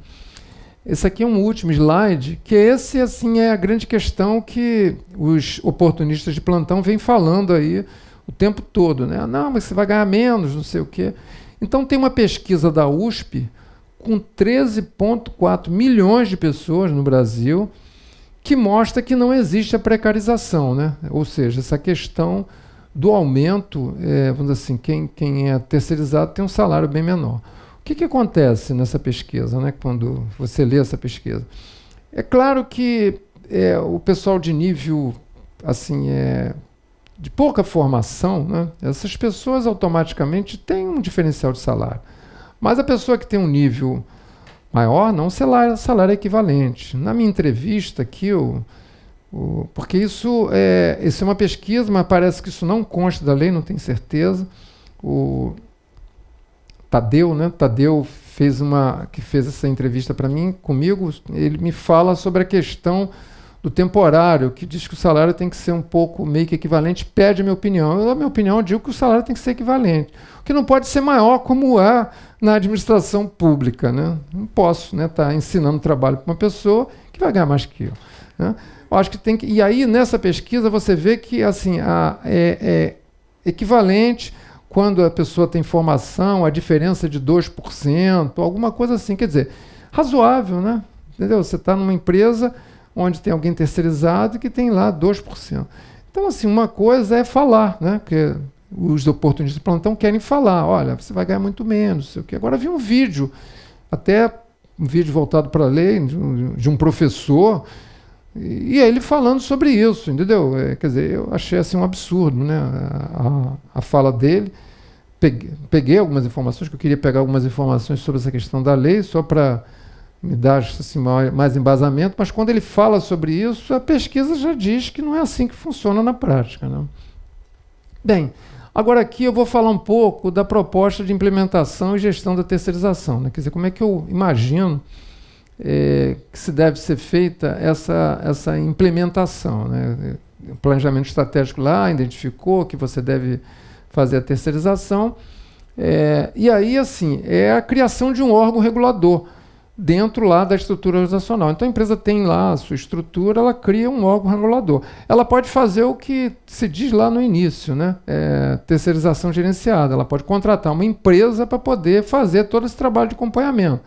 Esse aqui é um último slide, que esse assim é a grande questão que os oportunistas de plantão vêm falando aí o tempo todo, né? Não, mas você vai ganhar menos, não sei o quê. Então tem uma pesquisa da USP com 13.4 milhões de pessoas no Brasil que mostra que não existe a precarização, né? Ou seja, essa questão do aumento, é, vamos dizer assim, quem, quem é terceirizado tem um salário bem menor que, que acontece nessa pesquisa, né, quando você lê essa pesquisa? É claro que é, o pessoal de nível assim é, de pouca formação, né, essas pessoas automaticamente têm um diferencial de salário. Mas a pessoa que tem um nível maior, não salário, salário é equivalente. Na minha entrevista aqui, eu, eu, porque isso é, isso é uma pesquisa, mas parece que isso não consta da lei, não tenho certeza. O, Tadeu, né? Tadeu fez uma que fez essa entrevista para mim comigo, ele me fala sobre a questão do temporário, que diz que o salário tem que ser um pouco meio que equivalente, pede a minha opinião. Eu, na minha opinião, digo que o salário tem que ser equivalente, o que não pode ser maior como há na administração pública. Né? Não posso né, estar tá ensinando trabalho para uma pessoa que vai ganhar mais que eu. Né? eu. acho que tem que. E aí, nessa pesquisa, você vê que assim, a, é, é equivalente quando a pessoa tem formação, a diferença é de 2%, alguma coisa assim. Quer dizer, razoável, né? Entendeu? Você está numa empresa onde tem alguém terceirizado que tem lá 2%. Então, assim, uma coisa é falar, né? Porque os oportunistas de plantão querem falar, olha, você vai ganhar muito menos, sei o quê. Agora vi um vídeo, até um vídeo voltado para a lei, de um professor e, ele falando sobre isso, entendeu? É, quer dizer, eu achei assim um absurdo né? a, a fala dele. Peguei, peguei algumas informações, que eu queria pegar algumas informações sobre essa questão da lei, só para me dar assim, mais embasamento, mas quando ele fala sobre isso, a pesquisa já diz que não é assim que funciona na prática. Né? Bem, agora aqui eu vou falar um pouco da proposta de implementação e gestão da terceirização. Né? Quer dizer, como é que eu imagino é, que se deve ser feita essa, essa implementação. Né? O planejamento estratégico lá identificou que você deve fazer a terceirização. É, e aí, assim, é a criação de um órgão regulador dentro lá da estrutura organizacional. Então a empresa tem lá a sua estrutura, ela cria um órgão regulador. Ela pode fazer o que se diz lá no início, né? É, terceirização gerenciada. Ela pode contratar uma empresa para poder fazer todo esse trabalho de acompanhamento.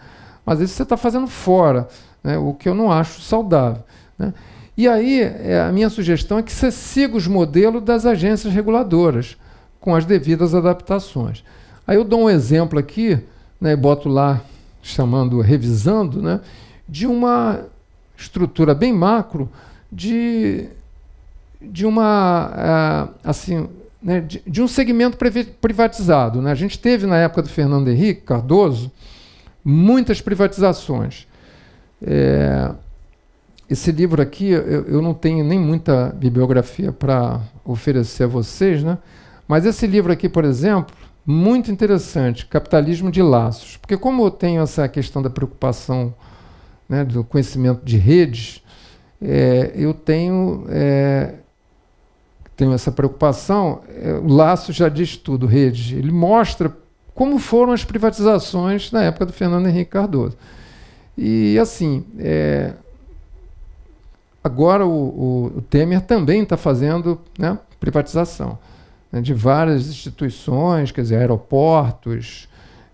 Mas isso você está fazendo fora, né? o que eu não acho saudável. Né? E aí, é, a minha sugestão é que você siga os modelos das agências reguladoras, com as devidas adaptações. Aí eu dou um exemplo aqui, né, boto lá, chamando, revisando, né, de uma estrutura bem macro de, de uma é, assim né, de, de, um segmento privatizado. Né? A gente teve na época do Fernando Henrique Cardoso muitas privatizações. É, esse livro aqui, eu, eu, não tenho nem muita bibliografia para oferecer a vocês, né? mas esse livro aqui, por exemplo, muito interessante, Capitalismo de Laços. Porque como eu tenho essa questão da preocupação né, do conhecimento de redes, é, eu tenho, é, tenho essa preocupação, é, o laço já diz tudo, rede. Ele mostra como foram as privatizações na época do Fernando Henrique Cardoso. E assim, é, agora o, o, o, Temer também está fazendo né, privatização né, de várias instituições, quer dizer, aeroportos,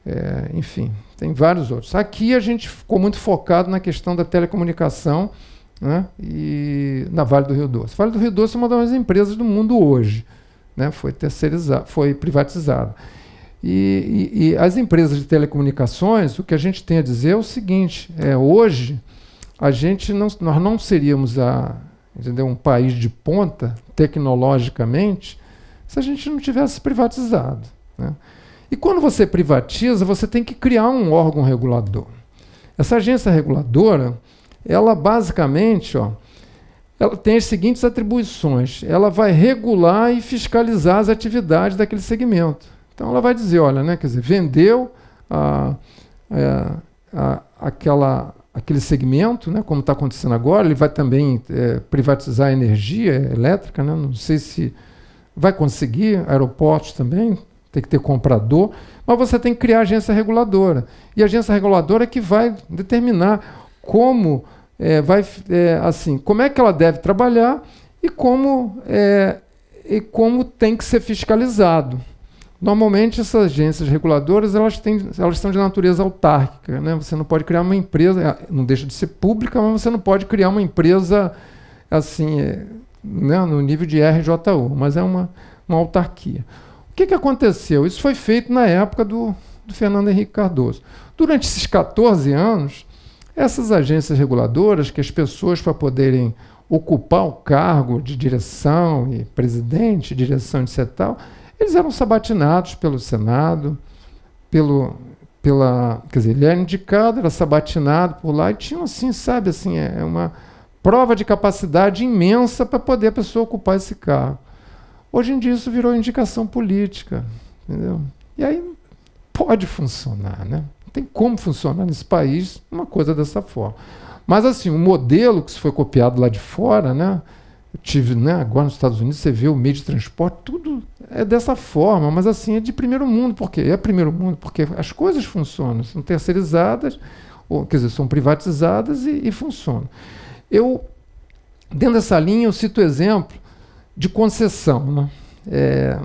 é, enfim, tem vários outros. Aqui a gente ficou muito focado na questão da telecomunicação né, e na Vale do Rio Doce. Vale do Rio Doce é uma das empresas do mundo hoje, né, foi terceirizada, foi privatizada. E, e, e, as empresas de telecomunicações, o que a gente tem a dizer é o seguinte: é, hoje a gente não, nós não seríamos a, entendeu, um país de ponta tecnologicamente se a gente não tivesse privatizado. Né? E quando você privatiza, você tem que criar um órgão regulador. Essa agência reguladora, ela basicamente, ó, ela tem as seguintes atribuições: ela vai regular e fiscalizar as atividades daquele segmento. Então ela vai dizer, olha, né, quer dizer, vendeu a, a, é, a, aquela, aquele segmento, né, como está acontecendo agora, ele vai também é, privatizar a energia elétrica, né, não sei se vai conseguir, aeroportos também, tem que ter comprador, mas você tem que criar agência reguladora. E a agência reguladora é que vai determinar como é, vai é, assim, como é que ela deve trabalhar e como, é, e como tem que ser fiscalizado. Normalmente essas agências reguladoras elas, têm, elas são de natureza autárquica, né? Você não pode criar uma empresa, é, não deixa de ser pública, mas você não pode criar uma empresa assim, é, né? no nível de RJU, mas é uma, uma autarquia. O que, que aconteceu? Isso foi feito na época do, do Fernando Henrique Cardoso. Durante esses 14 anos, essas agências reguladoras, que as pessoas para poderem ocupar o cargo de direção e presidente, direção de CETAL, eles eram sabatinados pelo Senado, pelo, pela, quer dizer, ele era indicado, era sabatinado por lá e tinha assim, sabe, assim, é, é uma prova de capacidade imensa para poder a pessoa ocupar esse cargo. Hoje em dia isso virou indicação política, entendeu? E aí pode funcionar, né? Não tem como funcionar nesse país uma coisa dessa forma. Mas assim, o modelo que foi copiado lá de fora, né? tive, né, agora nos Estados Unidos, você vê o meio de transporte, tudo é dessa forma, mas assim, é de primeiro mundo, porque é primeiro mundo, porque as coisas funcionam, são terceirizadas, ou, quer dizer, são privatizadas e, e funcionam. Eu, dentro dessa linha, eu cito o exemplo de concessão. Né? É,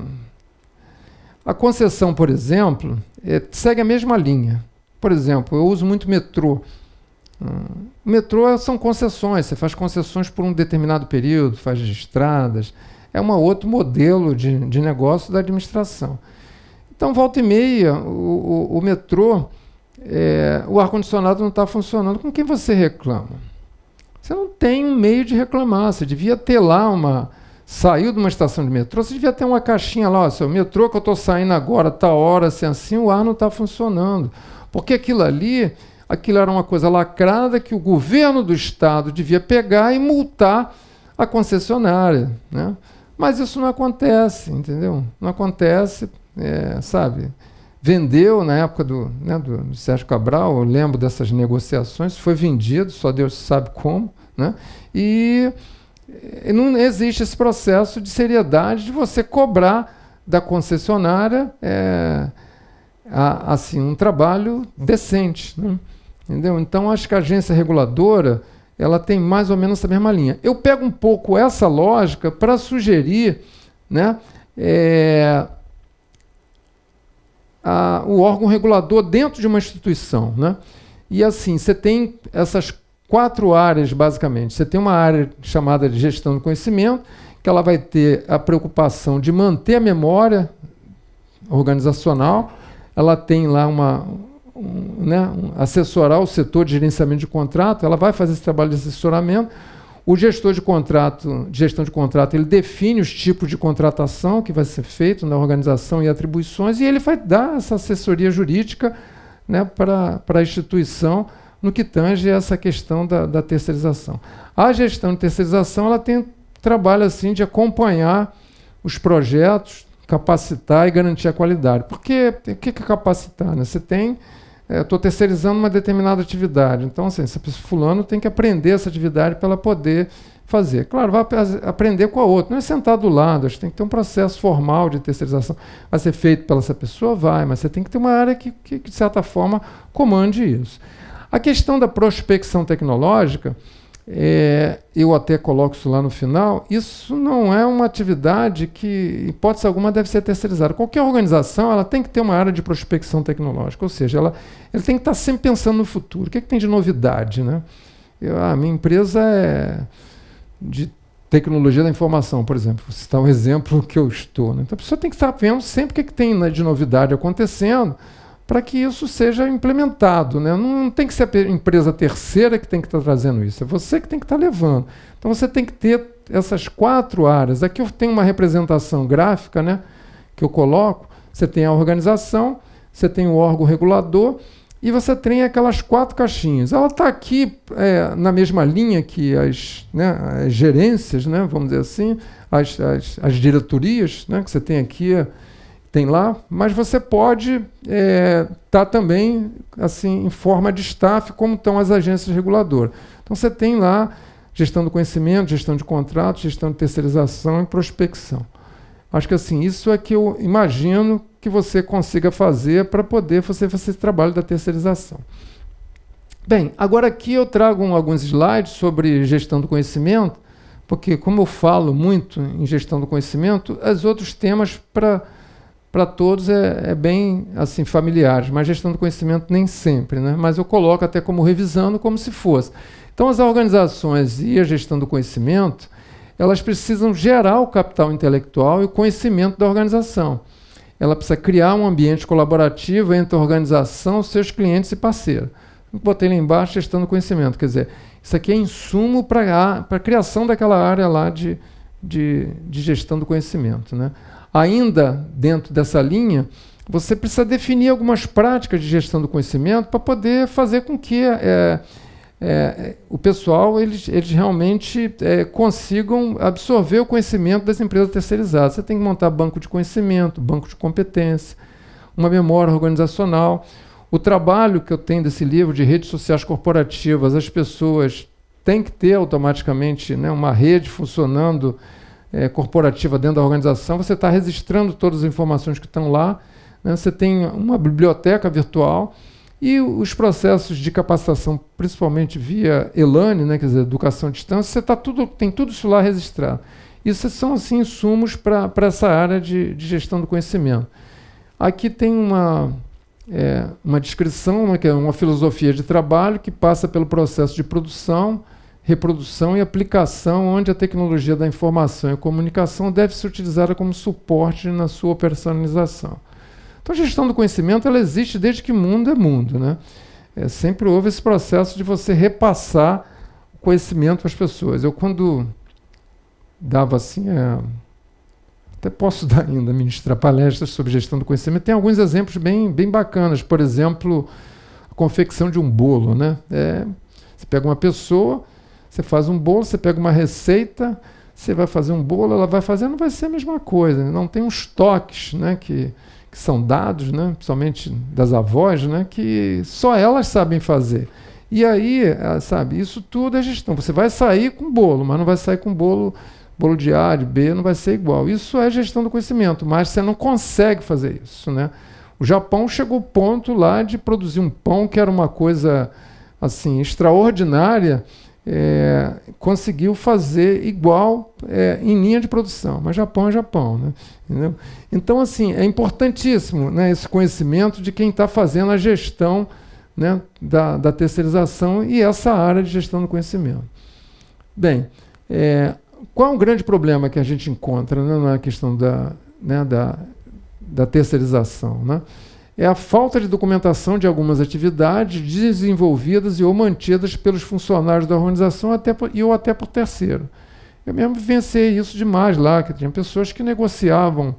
a concessão, por exemplo, é, segue a mesma linha. Por exemplo, eu uso muito metrô. O hum. metrô são concessões, você faz concessões por um determinado período, faz estradas, é um outro modelo de, de negócio da administração. Então, volta e meia, o, o, o metrô, é, o ar-condicionado não está funcionando. Com quem você reclama? Você não tem um meio de reclamar, você devia ter lá uma. Saiu de uma estação de metrô, você devia ter uma caixinha lá, ó, seu metrô que eu estou saindo agora, tá hora, assim, assim, o ar não está funcionando. Porque aquilo ali aquilo era uma coisa lacrada que o governo do estado devia pegar e multar a concessionária, né? Mas isso não acontece, entendeu? Não acontece, é, sabe? Vendeu na época do, né, do Sérgio Cabral, eu lembro dessas negociações, foi vendido, só Deus sabe como, né? E não existe esse processo de seriedade de você cobrar da concessionária é, a, assim um trabalho decente. Né? Entendeu? Então acho que a agência reguladora ela tem mais ou menos essa mesma linha. Eu pego um pouco essa lógica para sugerir né, é, a, o órgão regulador dentro de uma instituição. Né? E assim, você tem essas quatro áreas, basicamente. Você tem uma área chamada de gestão do conhecimento, que ela vai ter a preocupação de manter a memória organizacional. Ela tem lá uma, um, né, um, assessorar o setor de gerenciamento de contrato, ela vai fazer esse trabalho de assessoramento. O gestor de contrato, de gestão de contrato, ele define os tipos de contratação que vai ser feito na organização e atribuições, e ele vai dar essa assessoria jurídica né, para a instituição no que tange essa questão da, da, terceirização. A gestão de terceirização ela tem trabalho assim de acompanhar os projetos, capacitar e garantir a qualidade. Porque o que é capacitar? Né? Você tem estou é, terceirizando uma determinada atividade. Então, assim, essa pessoa, fulano tem que aprender essa atividade para ela poder fazer. Claro, vai aprender com a outra. Não é sentar do lado, acho que tem que ter um processo formal de terceirização. Vai ser feito pela essa pessoa? Vai, mas você tem que ter uma área que, que de certa forma, comande isso. A questão da prospecção tecnológica, é, eu até coloco isso lá no final, isso não é uma atividade que, hipótese alguma, deve ser terceirizada. Qualquer organização ela tem que ter uma área de prospecção tecnológica, ou seja, ela, ela tem que estar sempre pensando no futuro. O que, é que tem de novidade? Né? Eu, a minha empresa é de tecnologia da informação, por exemplo. Vou citar o um exemplo que eu estou. Né? Então a pessoa tem que estar vendo sempre o que, é que tem né, de novidade acontecendo para que isso seja implementado. Né? Não tem que ser a empresa terceira que tem que estar tá trazendo isso, é você que tem que estar tá levando. Então você tem que ter essas quatro áreas. Aqui eu tenho uma representação gráfica né, que eu coloco. Você tem a organização, você tem o órgão regulador e você tem aquelas quatro caixinhas. Ela está aqui é, na mesma linha que as, né, as gerências, né, vamos dizer assim, as, as, as diretorias, né, que você tem aqui tem lá, mas você pode estar é, tá também assim em forma de staff, como estão as agências reguladoras. Então você tem lá gestão do conhecimento, gestão de contratos, gestão de terceirização e prospecção. Acho que assim, isso é que eu imagino que você consiga fazer para poder fazer, fazer esse trabalho da terceirização. Bem, agora aqui eu trago alguns slides sobre gestão do conhecimento, porque como eu falo muito em gestão do conhecimento, os outros temas para para todos é, é, bem assim familiar, mas gestão do conhecimento nem sempre, né? Mas eu coloco até como revisando como se fosse. Então as organizações e a gestão do conhecimento, elas precisam gerar o capital intelectual e o conhecimento da organização. Ela precisa criar um ambiente colaborativo entre a organização, seus clientes e parceiros. Botei lá embaixo gestão do conhecimento, quer dizer, isso aqui é insumo para a criação daquela área lá de, de, de gestão do conhecimento, né? Ainda dentro dessa linha, você precisa definir algumas práticas de gestão do conhecimento para poder fazer com que é, é, o pessoal eles, eles realmente é, consigam absorver o conhecimento das empresas terceirizadas. Você tem que montar banco de conhecimento, banco de competência, uma memória organizacional. O trabalho que eu tenho desse livro de redes sociais corporativas, as pessoas têm que ter automaticamente né, uma rede funcionando é, corporativa dentro da organização, você está registrando todas as informações que estão lá, né? você tem uma biblioteca virtual e os processos de capacitação, principalmente via Elane, né, quer dizer, educação à distância, você tá tudo, tem tudo isso lá registrado. Isso são assim insumos para essa área de, de, gestão do conhecimento. Aqui tem uma, é, uma descrição, né, que é uma filosofia de trabalho que passa pelo processo de produção, reprodução e aplicação onde a tecnologia da informação e comunicação deve ser utilizada como suporte na sua personalização. Então, a gestão do conhecimento ela existe desde que mundo é mundo. Né? É, sempre houve esse processo de você repassar o conhecimento às pessoas. Eu, quando dava assim, é, até posso dar ainda, ministrar palestras sobre gestão do conhecimento, tem alguns exemplos bem, bem bacanas. Por exemplo, a confecção de um bolo. Né? É, você pega uma pessoa você faz um bolo, você pega uma receita, você vai fazer um bolo, ela vai fazer, não vai ser a mesma coisa. Né? Não tem uns toques né, que, que são dados, né, principalmente das avós, né, que só elas sabem fazer. E aí, ah, sabe, isso tudo é gestão. Você vai sair com bolo, mas não vai sair com bolo, bolo de A, de B, não vai ser igual. Isso é gestão do conhecimento, mas você não consegue fazer isso, né? O Japão chegou ao ponto lá de produzir um pão que era uma coisa assim extraordinária é, conseguiu fazer igual é, em linha de produção, mas Japão é Japão. Né? Entendeu? Então, assim, é importantíssimo né, esse conhecimento de quem está fazendo a gestão né, da, da, terceirização e essa área de gestão do conhecimento. Bem, é, qual é o grande problema que a gente encontra né, na questão da, né, da, da terceirização? Né? é a falta de documentação de algumas atividades desenvolvidas e ou mantidas pelos funcionários da organização até por, e ou até por terceiro. Eu mesmo vivenciei isso demais lá, que tinha pessoas que negociavam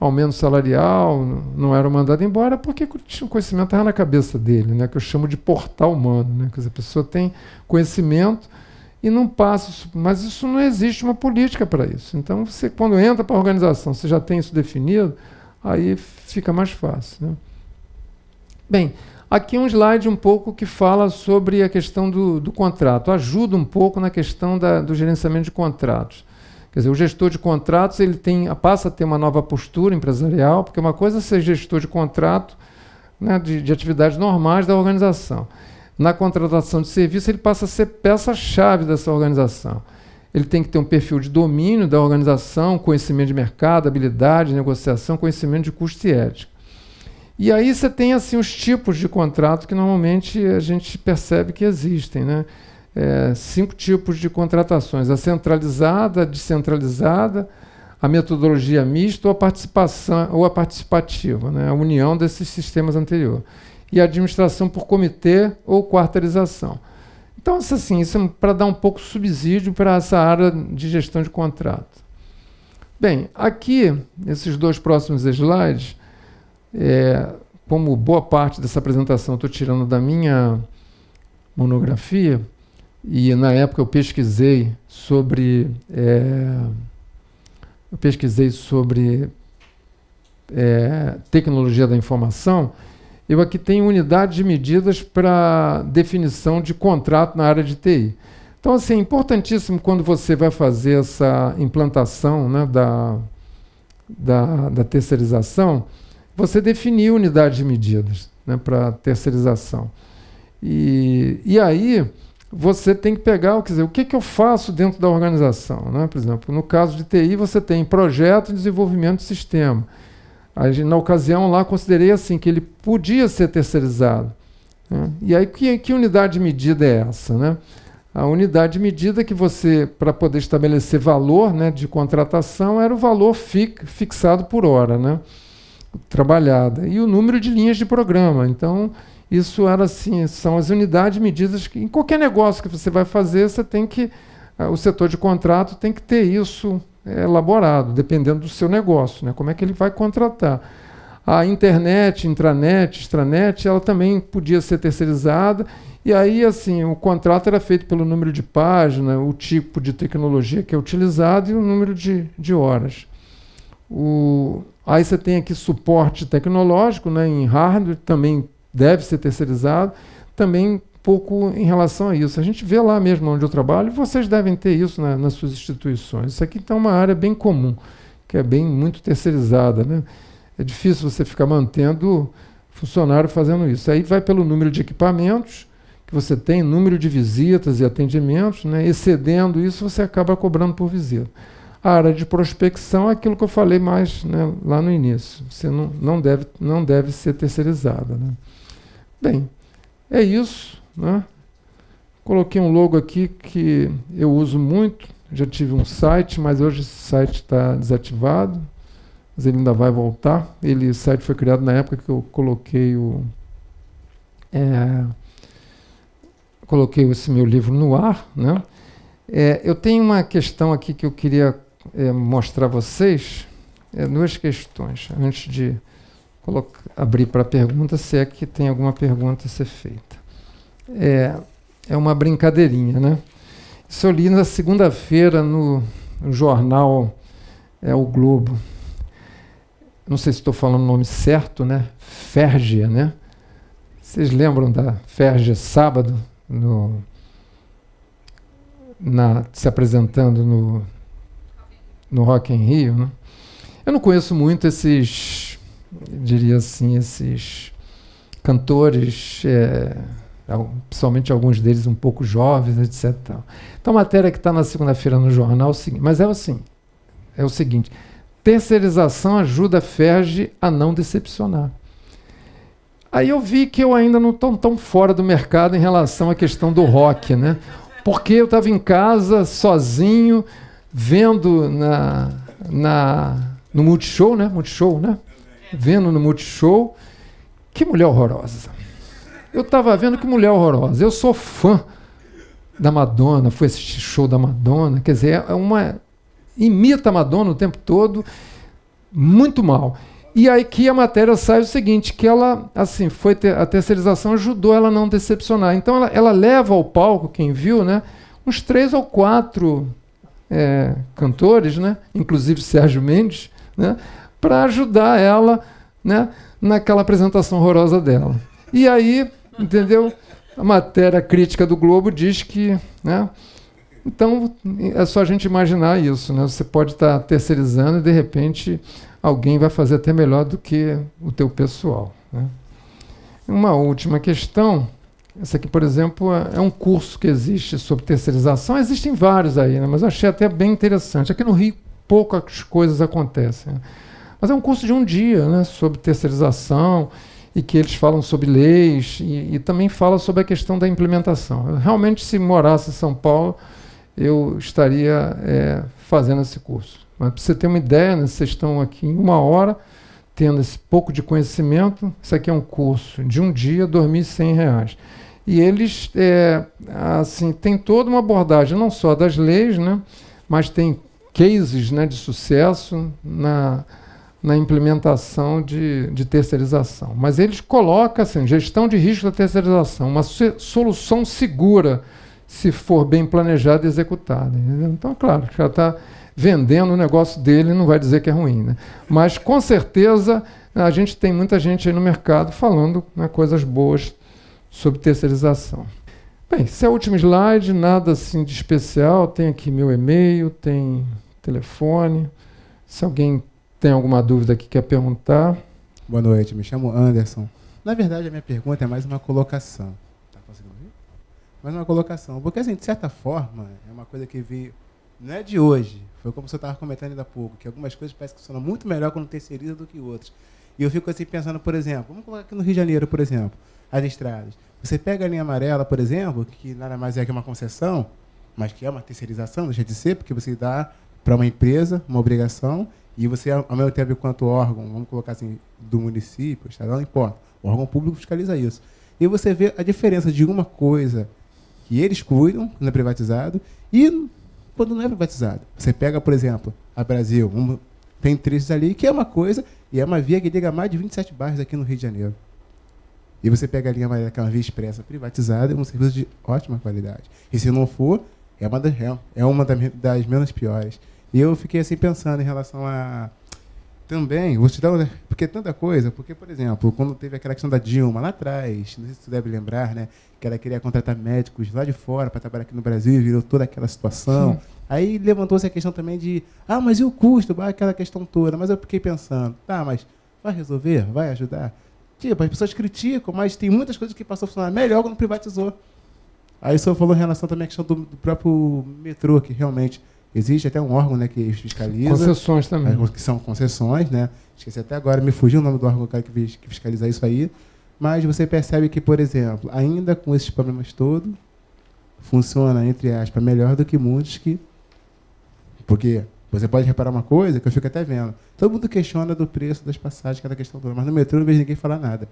aumento salarial, não eram mandadas embora, porque tinha conhecimento estava na cabeça dele, né, que eu chamo de portal humano. Né, que a pessoa tem conhecimento e não passa isso. Mas isso não existe uma política para isso. Então, você, quando entra para a organização, você já tem isso definido, aí fica mais fácil. Né? Bem, aqui um slide um pouco que fala sobre a questão do, do contrato, ajuda um pouco na questão da, do gerenciamento de contratos. Quer dizer, o gestor de contratos ele tem, passa a ter uma nova postura empresarial, porque uma coisa é ser gestor de contrato né, de, de atividades normais da organização. Na contratação de serviço, ele passa a ser peça-chave dessa organização. Ele tem que ter um perfil de domínio da organização, conhecimento de mercado, habilidade, negociação, conhecimento de custo e ética. E aí você tem assim os tipos de contrato que normalmente a gente percebe que existem, né? É, cinco tipos de contratações: a centralizada, a descentralizada, a metodologia mista ou a participação ou a participativa, né? A união desses sistemas anteriores e a administração por comitê ou quartelização. Então, assim, isso é para dar um pouco de subsídio para essa área de gestão de contrato. Bem, aqui, nesses dois próximos slides, é, como boa parte dessa apresentação estou tirando da minha monografia, e na época eu pesquisei sobre. É, eu pesquisei sobre é, tecnologia da informação, eu aqui tenho unidade de medidas para definição de contrato na área de TI. Então, assim, é importantíssimo quando você vai fazer essa implantação né, da, da, da terceirização você definir unidade de medidas né, para terceirização. E, e aí você tem que pegar, quer dizer, o que, que eu faço dentro da organização. Né? Por exemplo, no caso de TI, você tem projeto e desenvolvimento de sistema. na ocasião lá, considerei assim que ele podia ser terceirizado. Né? E aí, que, que unidade de medida é essa? Né? A unidade de medida que você, para poder estabelecer valor né, de contratação, era o valor fi fixado por hora. Né? trabalhada. E o número de linhas de programa. Então, isso era assim, são as unidades medidas que em qualquer negócio que você vai fazer, você tem que ah, o setor de contrato tem que ter isso eh, elaborado, dependendo do seu negócio, né? Como é que ele vai contratar? A internet, intranet, extranet, ela também podia ser terceirizada. E aí, assim, o contrato era feito pelo número de página, o tipo de tecnologia que é utilizado e o número de, de horas. O, Aí você tem aqui suporte tecnológico, né, em hardware, também deve ser terceirizado, também pouco em relação a isso. A gente vê lá mesmo onde eu trabalho, vocês devem ter isso né, nas suas instituições. Isso aqui então é uma área bem comum, que é bem muito terceirizada. Né? É difícil você ficar mantendo funcionário fazendo isso. Aí vai pelo número de equipamentos que você tem, número de visitas e atendimentos, né? excedendo isso, você acaba cobrando por visita. A área de prospecção é aquilo que eu falei mais né, lá no início. Você não, não, deve, não deve ser terceirizada. Né? Bem, é isso. Né? Coloquei um logo aqui que eu uso muito. Já tive um site, mas hoje esse site está desativado. Mas ele ainda vai voltar. Ele, site foi criado na época que eu coloquei o. É, coloquei esse meu livro no ar. Né? É, eu tenho uma questão aqui que eu queria é, mostrar a vocês é, duas questões, antes de abrir para pergunta, se é que tem alguma pergunta a ser feita. É, é uma brincadeirinha, né? Isso eu li na segunda-feira no, no, jornal é, O Globo. Não sei se estou falando o nome certo, né? Férgia, né? Vocês lembram da Férgia Sábado, no, na, se apresentando no no Rock em Rio, né? Eu não conheço muito esses, diria assim, esses cantores, é, principalmente alguns deles um pouco jovens, etc. Então, a matéria que está na segunda-feira no jornal, é sim. mas é assim, é o seguinte, terceirização ajuda a Ferge a não decepcionar. Aí eu vi que eu ainda não estou tão fora do mercado em relação à questão do rock, né? Porque eu estava em casa, sozinho, vendo na, na, no Multishow, né? Multishow, né? Vendo no Multishow. Que mulher horrorosa. Eu tava vendo que mulher horrorosa. Eu sou fã da Madonna, foi esse show da Madonna. Quer dizer, é uma. imita a Madonna o tempo todo, muito mal. E aí que a matéria sai o seguinte, que ela, assim, foi ter, a terceirização ajudou ela a não decepcionar. Então ela, ela leva ao palco, quem viu, né, uns três ou quatro é, cantores, né? inclusive Sérgio Mendes, né? para ajudar ela né? naquela apresentação horrorosa dela. E aí, entendeu? A matéria crítica do Globo diz que. Né? Então, é só a gente imaginar isso. Né? Você pode estar tá terceirizando e, de repente, alguém vai fazer até melhor do que o teu pessoal. Né? Uma última questão esse aqui, por exemplo, é, é um curso que existe sobre terceirização. Existem vários aí, né? mas eu achei até bem interessante. Aqui no Rio, poucas coisas acontecem. Mas é um curso de um dia né? sobre terceirização e que eles falam sobre leis e, e, também fala sobre a questão da implementação. Eu, realmente, se morasse em São Paulo, eu estaria é, fazendo esse curso. Mas para você ter uma ideia, né? vocês estão aqui em uma hora tendo esse pouco de conhecimento, isso aqui é um curso de um dia, dormir 100 reais. E eles, é, assim, tem toda uma abordagem, não só das leis, né, mas tem cases né, de sucesso na, na implementação de, de terceirização. Mas eles colocam, assim, gestão de risco da terceirização, uma solução segura, se for bem planejada e executada. Entendeu? Então, claro, já está vendendo o negócio dele, não vai dizer que é ruim. Né? Mas com certeza a gente tem muita gente aí no mercado falando né, coisas boas sobre terceirização. Bem, esse é o último slide, nada assim de especial. Tem aqui meu e-mail, tem telefone. Se alguém tem alguma dúvida que quer perguntar. Boa noite, me chamo Anderson. Na verdade, a minha pergunta é mais uma colocação. Tá conseguindo ouvir? Mais uma colocação. Porque, assim, de certa forma, é uma coisa que vi. Não é de hoje, foi como você estava comentando ainda há pouco, que algumas coisas parecem que funcionam muito melhor quando terceiriza do que outras. E eu fico assim pensando, por exemplo, vamos colocar aqui no Rio de Janeiro, por exemplo, as estradas. Você pega a linha amarela, por exemplo, que nada mais é que uma concessão, mas que é uma terceirização, deixa de ser, porque você dá para uma empresa uma obrigação e você, ao mesmo tempo, enquanto órgão, vamos colocar assim, do município, estadual, não importa, o órgão público fiscaliza isso. E você vê a diferença de uma coisa que eles cuidam, quando é privatizado, e quando não é privatizado. Você pega, por exemplo, a Brasil, um, tem trechos ali que é uma coisa, e é uma via que liga mais de 27 bairros aqui no Rio de Janeiro. E você pega a linha amarela, que é uma via expressa privatizada, é um serviço de ótima qualidade. E se não for, é uma das, é, é uma das menos piores. E eu fiquei assim pensando em relação a também, vou te dar, um, porque é tanta coisa, porque, por exemplo, quando teve aquela questão da Dilma lá atrás, não sei se você deve lembrar, né, que ela queria contratar médicos lá de fora para trabalhar aqui no Brasil, virou toda aquela situação. Sim. Aí levantou-se a questão também de, ah, mas e o custo, aquela questão toda, mas eu fiquei pensando, tá, mas vai resolver, vai ajudar? Tipo, as pessoas criticam, mas tem muitas coisas que passou a funcionar melhor quando privatizou. Aí senhor falou em relação também à questão do, do próprio metrô, que realmente Existe até um órgão né, que fiscaliza. Concessões também. É, que são concessões, né? Esqueci até agora, me fugiu o nome do órgão que fiscaliza isso aí. Mas você percebe que, por exemplo, ainda com esses problemas todos, funciona, entre aspas, melhor do que muitos que. Porque você pode reparar uma coisa que eu fico até vendo. Todo mundo questiona do preço das passagens, cada é questão toda, mas no metrô eu não vejo ninguém falar nada.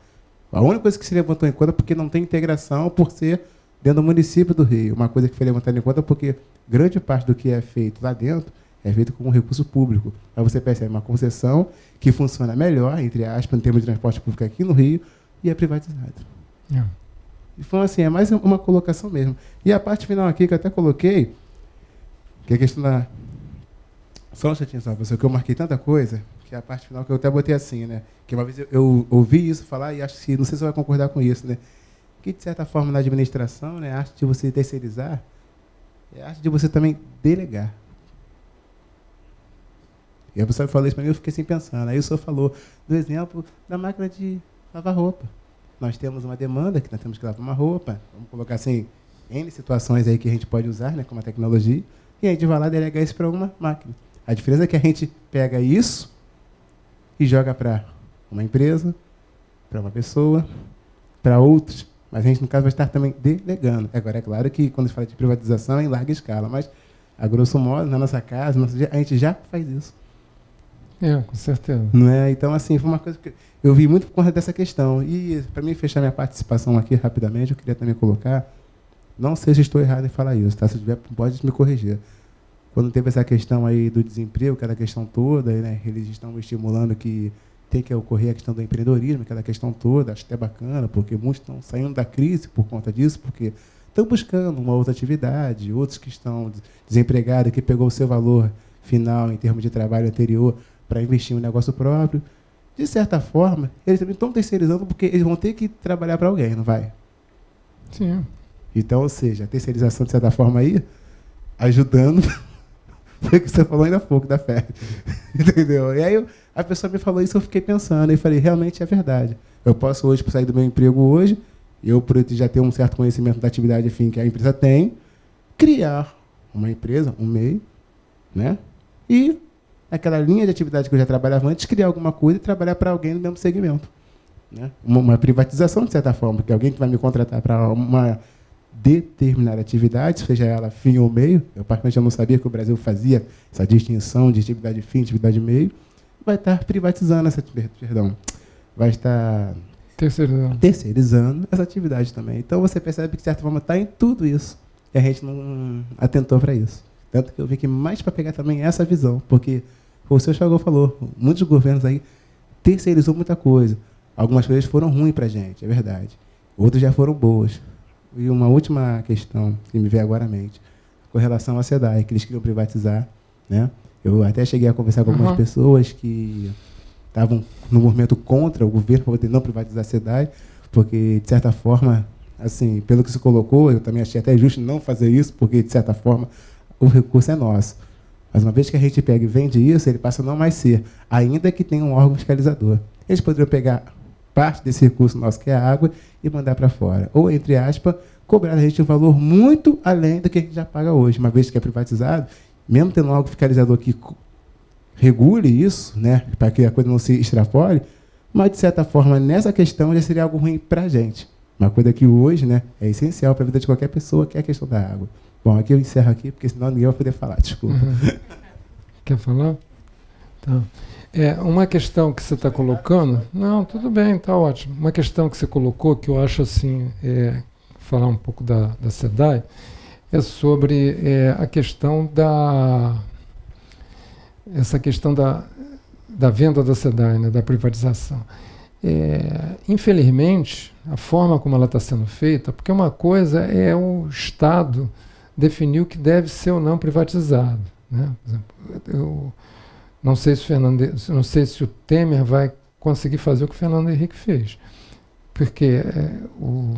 A única coisa que se levantou em conta é porque não tem integração, por ser dentro do município do Rio. Uma coisa que foi levantada em conta é porque grande parte do que é feito lá dentro é feito com um recurso público. Aí você percebe uma concessão que funciona melhor, entre aspas, em termos de transporte público aqui no Rio, e é privatizado. É. Então, assim, é mais uma colocação mesmo. E a parte final aqui que eu até coloquei, que é a questão da. Só um chatinho só, pessoal, que eu marquei tanta coisa, que é a parte final que eu até botei assim, né? Que uma vez eu, eu ouvi isso falar e acho que, não sei se você vai concordar com isso, né? que de certa forma na administração, né, a arte de você terceirizar é a arte de você também delegar. E a pessoa falou isso para mim, eu fiquei sem assim pensando. Aí o senhor falou do exemplo da máquina de lavar roupa. Nós temos uma demanda que nós temos que lavar uma roupa, vamos colocar assim, N situações aí que a gente pode usar, né, como a tecnologia, e a gente vai lá delegar isso para uma máquina. A diferença é que a gente pega isso e joga para uma empresa, para uma pessoa, para outros mas a gente, no caso, vai estar também delegando. Agora, é claro que quando se fala de privatização é em larga escala, mas, a grosso modo, na nossa casa, a gente já faz isso. É, com certeza. Não é? Então, assim, foi uma coisa que eu vi muito por conta dessa questão. E, para mim, fechar minha participação aqui rapidamente, eu queria também colocar, não sei se estou errado em falar isso, tá? se tiver, pode me corrigir. Quando teve essa questão aí do desemprego, aquela questão toda, né? eles estão estimulando que tem que ocorrer a questão do empreendedorismo, aquela questão toda, acho até bacana, porque muitos estão saindo da crise por conta disso, porque estão buscando uma outra atividade, outros que estão desempregados, que pegou o seu valor final em termos de trabalho anterior para investir em um negócio próprio. De certa forma, eles também estão terceirizando porque eles vão ter que trabalhar para alguém, não vai? Sim. Então, ou seja, a terceirização, de certa forma, aí, ajudando Foi o que você falou ainda há pouco da fé. Entendeu? E aí a pessoa me falou isso, eu fiquei pensando. E falei, realmente é verdade. Eu posso hoje sair do meu emprego hoje, eu por já ter um certo conhecimento da atividade enfim, que a empresa tem, criar uma empresa, um meio, né? E naquela linha de atividade que eu já trabalhava antes, criar alguma coisa e trabalhar para alguém no mesmo segmento. Né? Uma, uma, privatização, de certa forma, porque alguém que vai me contratar para uma determinada atividade, seja ela fim ou meio, eu particularmente não sabia que o Brasil fazia essa distinção de atividade fim, atividade meio, vai estar privatizando essa perdão, vai estar terceirizando, terceirizando essa atividade também. Então você percebe que de certa forma está em tudo isso e a gente não atentou para isso. Tanto que eu vi que mais para pegar também essa visão, porque o senhor chegou falou, muitos governos aí terceirizou muita coisa. Algumas coisas foram ruins para a gente, é verdade. Outras já foram boas. E uma última questão que me veio agora à mente, com relação à SEDAI, que eles queriam privatizar. Né? Eu até cheguei a conversar com algumas uhum. pessoas que estavam no movimento contra o governo para poder não privatizar a SEDAI, porque, de certa forma, assim, pelo que se colocou, eu também achei até justo não fazer isso, porque, de certa forma, o recurso é nosso. Mas uma vez que a gente pega e vende isso, ele passa a não mais ser, ainda que tenha um órgão fiscalizador. Eles poderiam pegar parte desse recurso nosso, que é a água, e mandar para fora. Ou, entre aspas, cobrar a gente um valor muito além do que a gente já paga hoje, uma vez que é privatizado, mesmo tendo algo fiscalizador que regule isso, né, para que a coisa não se extrapole, mas, de certa forma, nessa questão já seria algo ruim para a gente. Uma coisa que hoje né, é essencial para a vida de qualquer pessoa, que é a questão da água. Bom, aqui eu encerro aqui, porque senão ninguém vai poder falar, desculpa. Uhum. Quer falar? Então... É, uma questão que você está colocando, não, tudo bem, está ótimo. Uma questão que você colocou, que eu acho assim, é, falar um pouco da, da SEDAI, é sobre é, a questão da. essa questão da, da venda da SEDAI, né, da privatização. É, infelizmente, a forma como ela está sendo feita, porque uma coisa é o Estado definir o que deve ser ou não privatizado. Né? Por exemplo, eu não sei se, Fernando, não sei se o Temer vai conseguir fazer o que o Fernando Henrique fez. Porque é, o,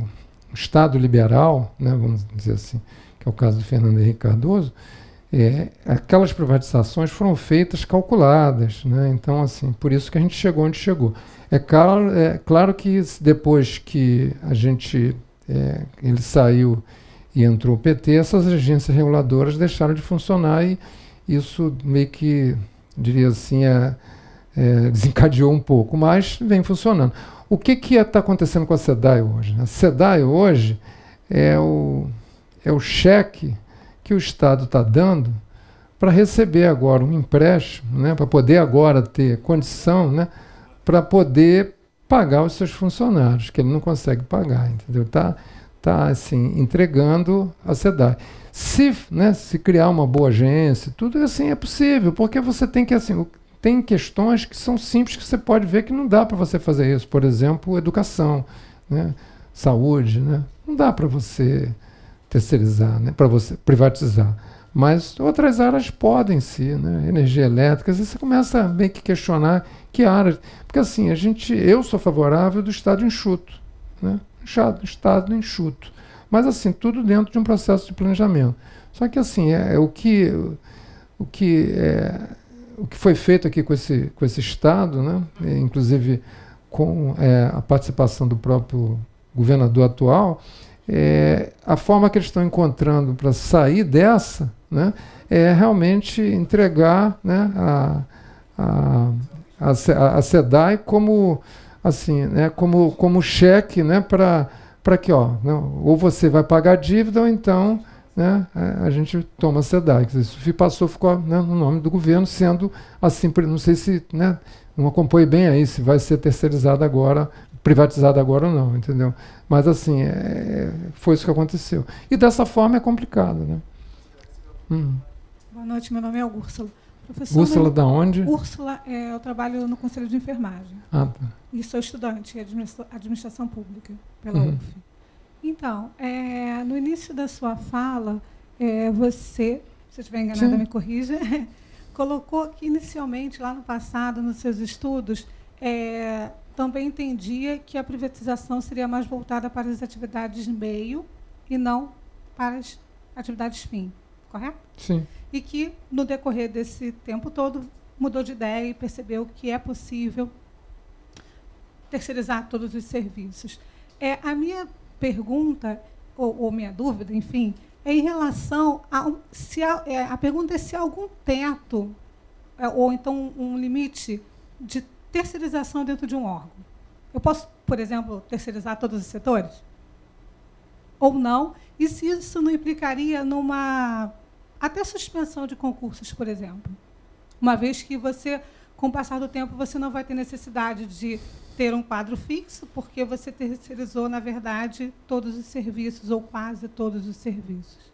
o, Estado liberal, né, vamos dizer assim, que é o caso do Fernando Henrique Cardoso, é, aquelas privatizações foram feitas calculadas. Né? Então, assim, por isso que a gente chegou onde chegou. É claro, é claro que depois que a gente é, ele saiu e entrou o PT, essas agências reguladoras deixaram de funcionar e isso meio que diria assim, é, é, desencadeou um pouco, mas vem funcionando. O que está que é, tá acontecendo com a SEDAI hoje? A SEDAI hoje é o, é o cheque que o Estado está dando para receber agora um empréstimo, né, para poder agora ter condição, né, para poder pagar os seus funcionários, que ele não consegue pagar, entendeu? Tá? está assim, entregando a SEDAI. Se, né, se criar uma boa agência, tudo assim é possível, porque você tem que assim, tem questões que são simples que você pode ver que não dá para você fazer isso. Por exemplo, educação, né? saúde, né? não dá para você terceirizar, né? para você privatizar. Mas outras áreas podem se, né? energia elétrica, você começa a meio que questionar que áreas. Porque assim, a gente, eu sou favorável do Estado enxuto. Né? estado enxuto. Mas assim, tudo dentro de um processo de planejamento. Só que assim, é, é o que, o que, é, o que foi feito aqui com esse, com esse Estado, né? É, inclusive com é, a participação do próprio governador atual, é, a forma que eles estão encontrando para sair dessa né, é realmente entregar né, a, a, a, a SEDAI como assim, né, como, como cheque né, para que, ó, não, né, ou você vai pagar a dívida ou então né, a gente toma SEDAX. Isso passou, ficou né, no nome do governo, sendo assim, não sei se, né, não acompanho bem aí se vai ser terceirizado agora, privatizado agora ou não, entendeu? Mas assim, é, foi isso que aconteceu. E dessa forma é complicado, né? Hum. Boa noite, meu nome é Augusto. Professora Úrsula da onde? Úrsula, é, eu trabalho no Conselho de Enfermagem. Ah, tá. E sou estudante em administração pública pela uhum. UF. Então, é, no início da sua fala, é, você, se eu estiver enganada, Sim. me corrija, colocou que inicialmente, lá no passado, nos seus estudos, é, também entendia que a privatização seria mais voltada para as atividades meio e não para as atividades fim correto? Sim. E que, no decorrer desse tempo todo, mudou de ideia e percebeu que é possível terceirizar todos os serviços. É, a minha pergunta, ou, ou minha dúvida, enfim, é em relação a. Se a, é, a pergunta é se há algum teto, é, ou então um limite, de terceirização dentro de um órgão. Eu posso, por exemplo, terceirizar todos os setores? Ou não? E se isso não implicaria numa até suspensão de concursos, por exemplo. Uma vez que você, com o passar do tempo, você não vai ter necessidade de ter um quadro fixo, porque você terceirizou, na verdade, todos os serviços, ou quase todos os serviços.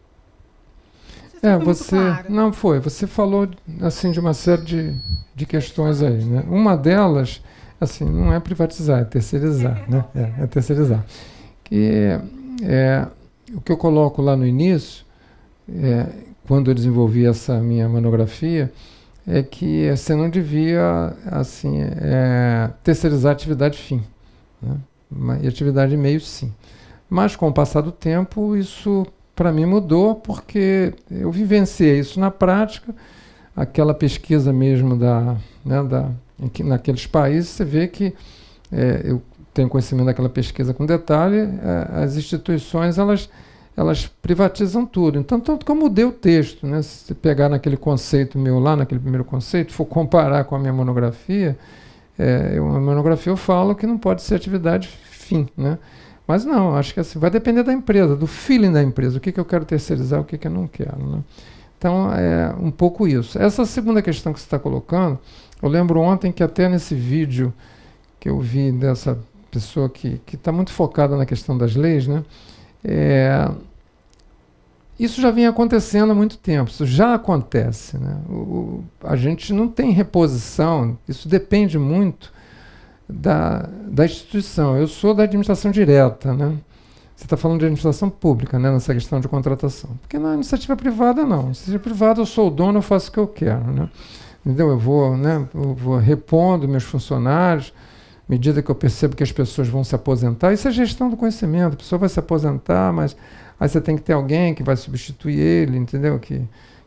É, você. Claro. Não foi. Você falou assim de uma série de, de questões aí. Né? Uma delas, assim, não é privatizar, é terceirizar. É, né? é, é terceirizar. Que é, o que eu coloco lá no início, é, quando eu desenvolvi essa minha monografia, é que você não devia assim é, terceirizar atividade fim né? e atividade meio sim. Mas com o passar do tempo isso para mim mudou porque eu vivenciei isso na prática, aquela pesquisa mesmo da, né, da naqueles países você vê que é, eu tenho conhecimento daquela pesquisa com detalhe, é, as instituições elas elas privatizam tudo. Então, tanto que eu mudei o texto, né? se pegar naquele conceito meu lá, naquele primeiro conceito, for comparar com a minha monografia, é, a monografia eu falo que não pode ser atividade fim, né? Mas não, acho que assim, vai depender da empresa, do feeling da empresa, o que, que eu quero terceirizar, o que, que eu não quero, né? Então, é um pouco isso. Essa segunda questão que você está colocando, eu lembro ontem que até nesse vídeo que eu vi dessa pessoa que está muito focada na questão das leis, né? É, isso já vem acontecendo há muito tempo, isso já acontece. Né? O, a gente não tem reposição, isso depende muito da, da instituição. Eu sou da administração direta, né? Você está falando de administração pública, né, nessa questão de contratação. Porque na é iniciativa privada, não. Na iniciativa privada, eu sou o dono, eu faço o que eu quero. Né? Entendeu? Eu vou, né, eu vou repondo meus funcionários, à medida que eu percebo que as pessoas vão se aposentar. Isso é gestão do conhecimento. A pessoa vai se aposentar, mas Aí você tem que ter alguém que vai substituir ele, entendeu? Que,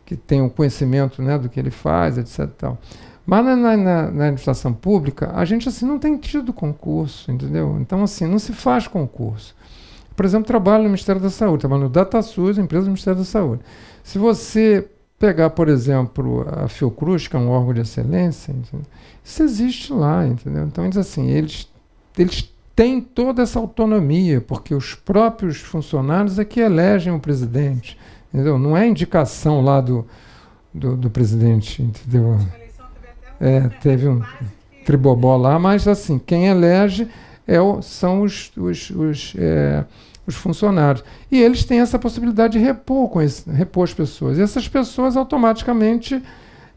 que tem o um conhecimento né, do que ele faz, etc. Tal. Mas na, na, na, administração pública, a gente assim não tem tido concurso, entendeu? Então, assim, não se faz concurso. Por exemplo, trabalho no Ministério da Saúde, trabalho no DataSUS, empresa do Ministério da Saúde. Se você pegar, por exemplo, a Fiocruz, que é um órgão de excelência, entendeu? isso existe lá, entendeu? Então, eles, assim, eles, eles tem toda essa autonomia, porque os próprios funcionários é que elegem o presidente. Entendeu? Não é indicação lá do, do, do presidente. Entendeu? É, né, teve um tribobó lá, mas assim, quem elege é o, são os, os, os, é, os, funcionários. E eles têm essa possibilidade de repor, com esse, repor as pessoas. E essas pessoas automaticamente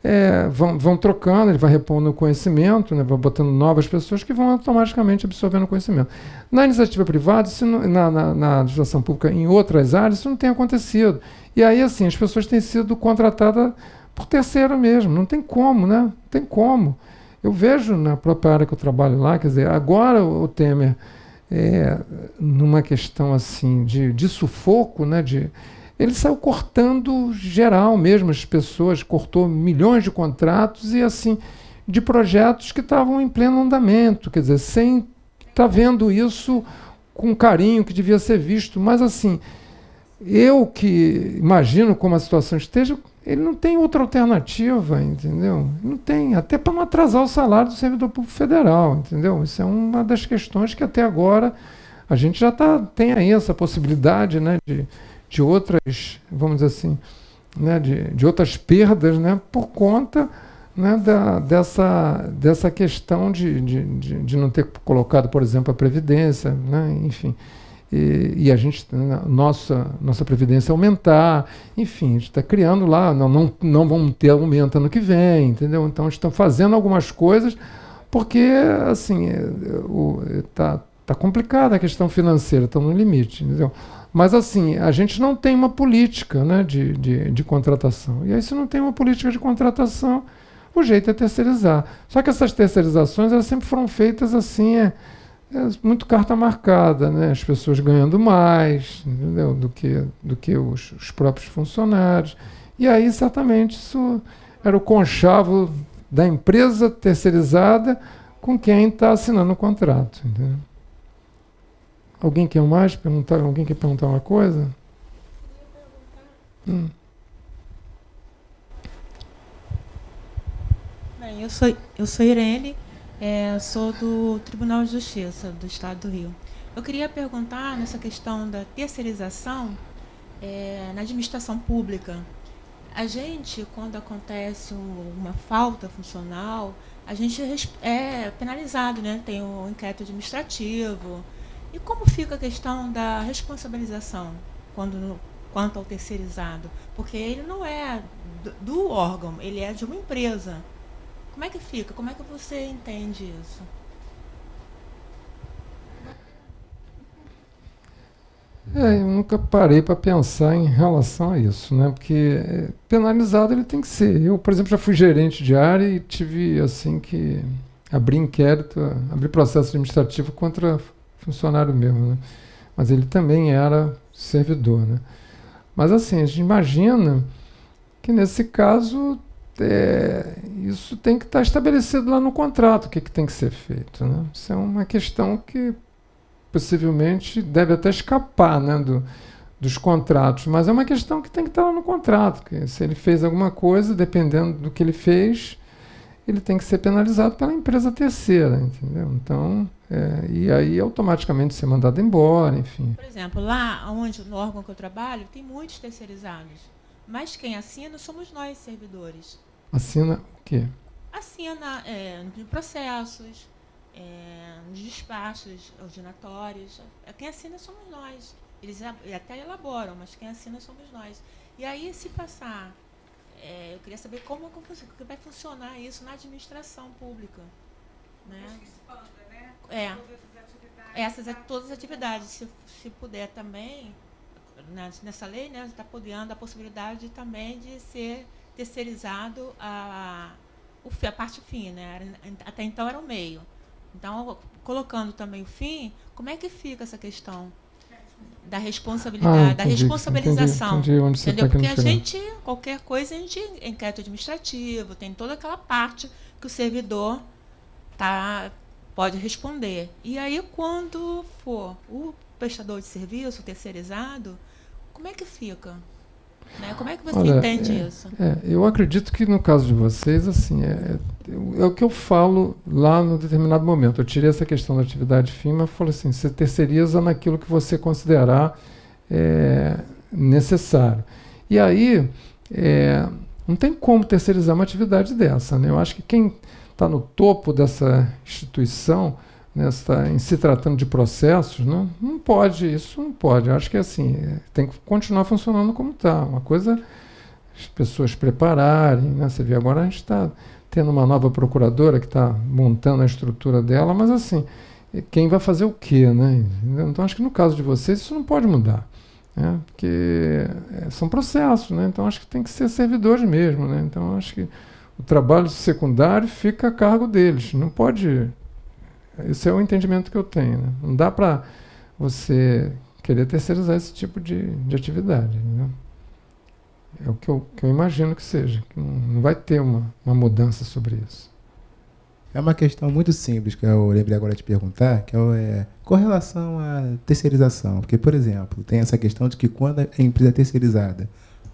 é, vão, vão trocando, ele vai repondo o conhecimento, né, vai botando novas pessoas que vão automaticamente absorvendo o conhecimento. Na iniciativa privada, isso não, na, na, na, administração pública, em outras áreas, isso não tem acontecido. E aí, assim, as pessoas têm sido contratadas por terceiro mesmo, não tem como, né? Não tem como. Eu vejo na própria área que eu trabalho lá, quer dizer, agora o Temer, é, numa questão assim de, de sufoco, né? De, ele saiu cortando geral mesmo as pessoas, cortou milhões de contratos e assim de projetos que estavam em pleno andamento, quer dizer, sem estar tá vendo isso com carinho que devia ser visto, mas assim, eu que imagino como a situação esteja, ele não tem outra alternativa, entendeu? Não tem, até para não atrasar o salário do servidor público federal, entendeu? Isso é uma das questões que até agora a gente já tá, tem aí essa possibilidade, né, de, de outras, vamos dizer assim, né, de, de outras perdas, né, por conta né, da, dessa, dessa questão de, de, de, de, não ter colocado, por exemplo, a Previdência, né, enfim, e, e a gente, né, nossa, nossa Previdência aumentar, enfim, a gente está criando lá, não, não, não vão ter aumento ano que vem, entendeu? Então, estão fazendo algumas coisas, porque, assim, está é, é, tá complicada a questão financeira, estão tá no limite, entendeu? Mas assim, a gente não tem uma política né, de, de, de, contratação. E aí, se não tem uma política de contratação, o jeito é terceirizar. Só que essas terceirizações elas sempre foram feitas assim, é, é muito carta marcada, né? as pessoas ganhando mais entendeu? do que, do que os, os próprios funcionários. E aí, certamente, isso era o conchavo da empresa terceirizada com quem está assinando o contrato. Entendeu? Alguém quer mais perguntar? Alguém quer perguntar uma coisa? Hum. Bem, eu sou, eu sou Irene, é, sou do Tribunal de Justiça do Estado do Rio. Eu queria perguntar nessa questão da terceirização é, na administração pública. A gente, quando acontece uma falta funcional, a gente é penalizado, né? Tem o inquérito administrativo, e como fica a questão da responsabilização quando no, quanto ao terceirizado? Porque ele não é do, do órgão, ele é de uma empresa. Como é que fica? Como é que você entende isso? É, eu nunca parei para pensar em relação a isso, né? Porque é, penalizado ele tem que ser. Eu, por exemplo, já fui gerente de área e tive assim que abrir inquérito, abrir processo administrativo contra funcionário mesmo, né? Mas ele também era servidor, né? Mas assim, a gente imagina que nesse caso é, isso tem que estar tá estabelecido lá no contrato, o que, que tem que ser feito. Né? Isso é uma questão que possivelmente deve até escapar né, do, dos contratos, mas é uma questão que tem que estar tá lá no contrato. Que se ele fez alguma coisa, dependendo do que ele fez, ele tem que ser penalizado pela empresa terceira, entendeu? Então, é, e aí automaticamente ser mandado embora, enfim. Por exemplo, lá onde no órgão que eu trabalho tem muitos terceirizados, mas quem assina somos nós servidores. Assina o quê? Assina é, processos, é, despachos ordinatórios. É, quem assina somos nós. Eles até elaboram, mas quem assina somos nós. E aí se passar, é, eu queria saber como, como é vai funcionar isso na administração pública, né? né? É. Essas, é todas as atividades, se, se puder também, nessa lei, né, está podendo a possibilidade também de ser terceirizado a, a, a parte fim, né? Até então era o meio. Então, colocando também o fim, como é que fica essa questão é, da responsabilidade, ah, entendi, da responsabilização? Entendi, entendi onde tá entendeu? Tá Porque a gente, qualquer coisa, a gente inquérito administrativo, tem toda aquela parte que o servidor está pode responder. E aí, quando for o prestador de serviço terceirizado, como é que fica? Né? Como é que você Olha, entende é, isso? É, eu acredito que no caso de vocês, assim, é, é, é o que eu falo lá no determinado momento. Eu tirei essa questão da atividade FIMA e falei assim, você terceiriza naquilo que você considerar é, necessário. E aí, é, não tem como terceirizar uma atividade dessa. Né? Eu acho que quem está no topo dessa instituição, nessa né, tá em se tratando de processos, né, não pode, isso não pode. Eu acho que é assim, é, tem que continuar funcionando como está. Uma coisa é as pessoas prepararem, né? Você vê agora a gente está tendo uma nova procuradora que está montando a estrutura dela, mas assim, quem vai fazer o quê, né? Então acho que no caso de vocês isso não pode mudar, né? Porque é, são processos, né? Então acho que tem que ser servidores mesmo, né? Então acho que o trabalho secundário fica a cargo deles. Não pode. Esse é o entendimento que eu tenho. Né? Não dá para você querer terceirizar esse tipo de, de atividade. Né? É o que eu, que eu, imagino que seja. Que não vai ter uma, uma mudança sobre isso. É uma questão muito simples que eu lembrei agora de perguntar, que é, é com relação à terceirização. Porque, por exemplo, tem essa questão de que quando a empresa terceirizada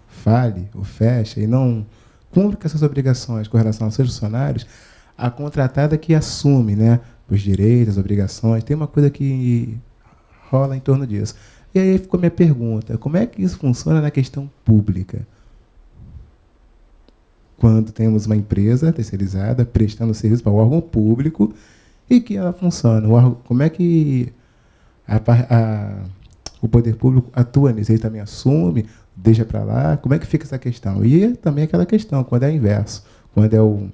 fale ou fecha e não cumpre com essas obrigações com relação aos seus funcionários, a contratada que assume né, os direitos, as obrigações, tem uma coisa que rola em torno disso. E aí ficou minha pergunta: como é que isso funciona na questão pública? Quando temos uma empresa terceirizada prestando serviço para o órgão público e que ela funciona, órgão, como é que a, a, o poder público atua nisso? Ele também assume deixa para lá, como é que fica essa questão? E é também aquela questão, quando é o inverso, quando é o.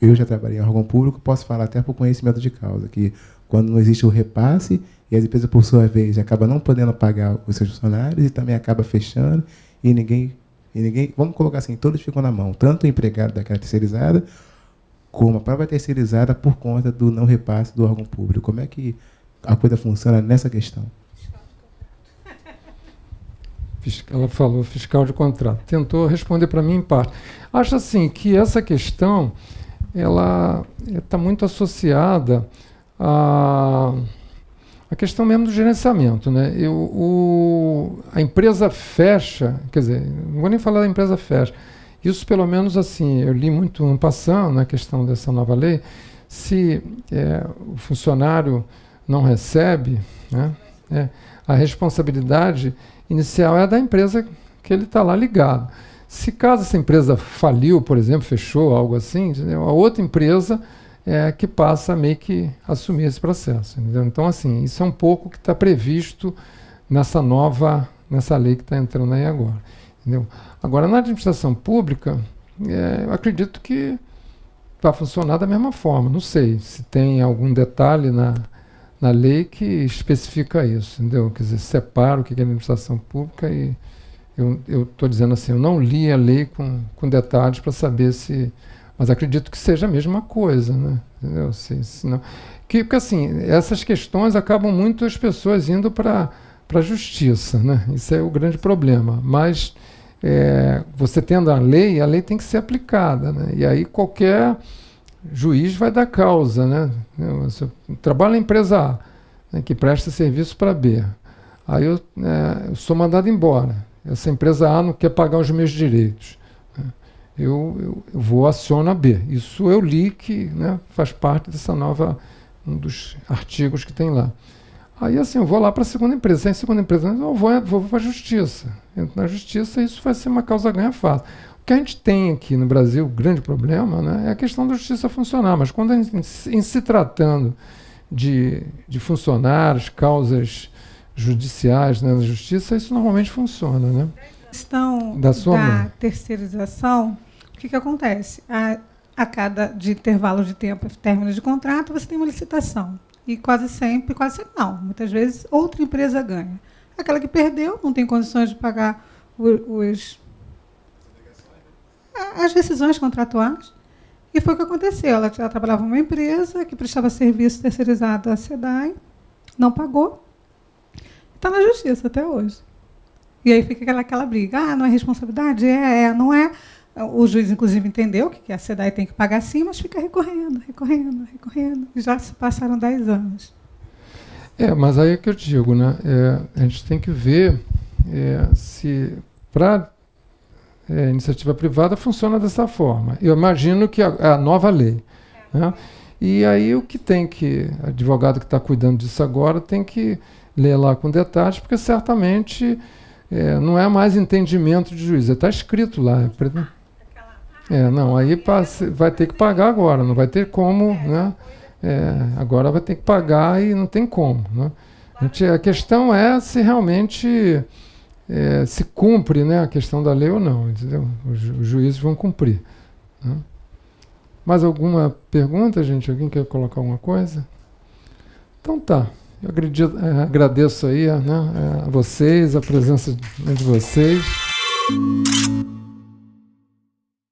Eu já trabalhei em órgão público, posso falar até por conhecimento de causa, que quando não existe o repasse e as empresas, por sua vez, acabam não podendo pagar os seus funcionários e também acaba fechando e ninguém. E ninguém vamos colocar assim, todos ficam na mão, tanto o empregado daquela terceirizada, como a própria terceirizada por conta do não repasse do órgão público. Como é que a coisa funciona nessa questão? ela falou fiscal de contrato, tentou responder para mim em parte. Acho assim que essa questão ela está eh, muito associada à, à questão mesmo do gerenciamento. Né? Eu, o, a empresa fecha, quer dizer, não vou nem falar da empresa fecha. Isso pelo menos assim, eu li muito um passando na questão dessa nova lei, se é, o funcionário não recebe, né, é, a responsabilidade inicial é da empresa que ele está lá ligado. Se caso essa empresa faliu, por exemplo, fechou, algo assim, entendeu? a outra empresa é que passa a meio que assumir esse processo. Entendeu? Então, assim, isso é um pouco que está previsto nessa nova, nessa lei que está entrando aí agora. Entendeu? Agora, na administração pública, é, eu acredito que vai tá funcionar da mesma forma. Não sei se tem algum detalhe na, na lei que especifica isso, entendeu? Quer dizer, separa o que é administração pública e eu estou dizendo assim, eu não li a lei com, com detalhes para saber se. Mas acredito que seja a mesma coisa, né? Entendeu? Se, se não. Que, porque assim, essas questões acabam muito as pessoas indo para a justiça, né? Isso é o grande problema. Mas é, você tendo a lei, a lei tem que ser aplicada, né? E aí qualquer juiz vai dar causa, né? Assim, eu, trabalho na empresa A, né, que presta serviço para B. Aí eu, é, eu, sou mandado embora. Essa empresa A não quer pagar os meus direitos. Né. Eu, eu, eu vou acionar B. Isso eu li que né, faz parte dessa nova, um dos artigos que tem lá. Aí assim, eu vou lá para a segunda empresa. Sem segunda empresa, eu vou, vou, vou para a justiça. Entro na justiça e isso vai ser uma causa ganha fácil que a gente tem aqui no Brasil, o grande problema, né, é a questão da justiça funcionar. Mas quando a gente, em se tratando de, de funcionários, causas judiciais né, na justiça, isso normalmente funciona. Né? A questão da, da terceirização, o que, que acontece? A, a cada de intervalo de tempo, término de contrato, você tem uma licitação. E quase sempre, quase sempre não, muitas vezes outra empresa ganha. Aquela que perdeu não tem condições de pagar os as decisões contratuais. E foi o que aconteceu. Ela já trabalhava em uma empresa que prestava serviço terceirizado à SEDAI, não pagou. Está na justiça até hoje. E aí fica aquela, aquela briga. Ah, não é responsabilidade? É, é, não é. O juiz, inclusive, entendeu que a SEDAI tem que pagar sim, mas fica recorrendo, recorrendo, recorrendo. já se passaram 10 anos. É, mas aí é que eu digo, né? É, a gente tem que ver é, se para é, iniciativa privada funciona dessa forma. Eu imagino que é a nova lei. Né? E aí o que tem que, advogado que está cuidando disso agora, tem que ler lá com detalhes, porque certamente é, não é mais entendimento de juiz, está é, escrito lá. É, é não, aí passa, vai ter que pagar agora, não vai ter como, né? É, agora vai ter que pagar e não tem como. Né? A, gente, a questão é se realmente é, se cumpre né, a questão da lei ou não. Entendeu? Os, os juízes vão cumprir. Né? Mais alguma pergunta, gente? Alguém quer colocar alguma coisa? Então tá. Eu acredito, é, agradeço aí né, é, a vocês, a presença de né, vocês.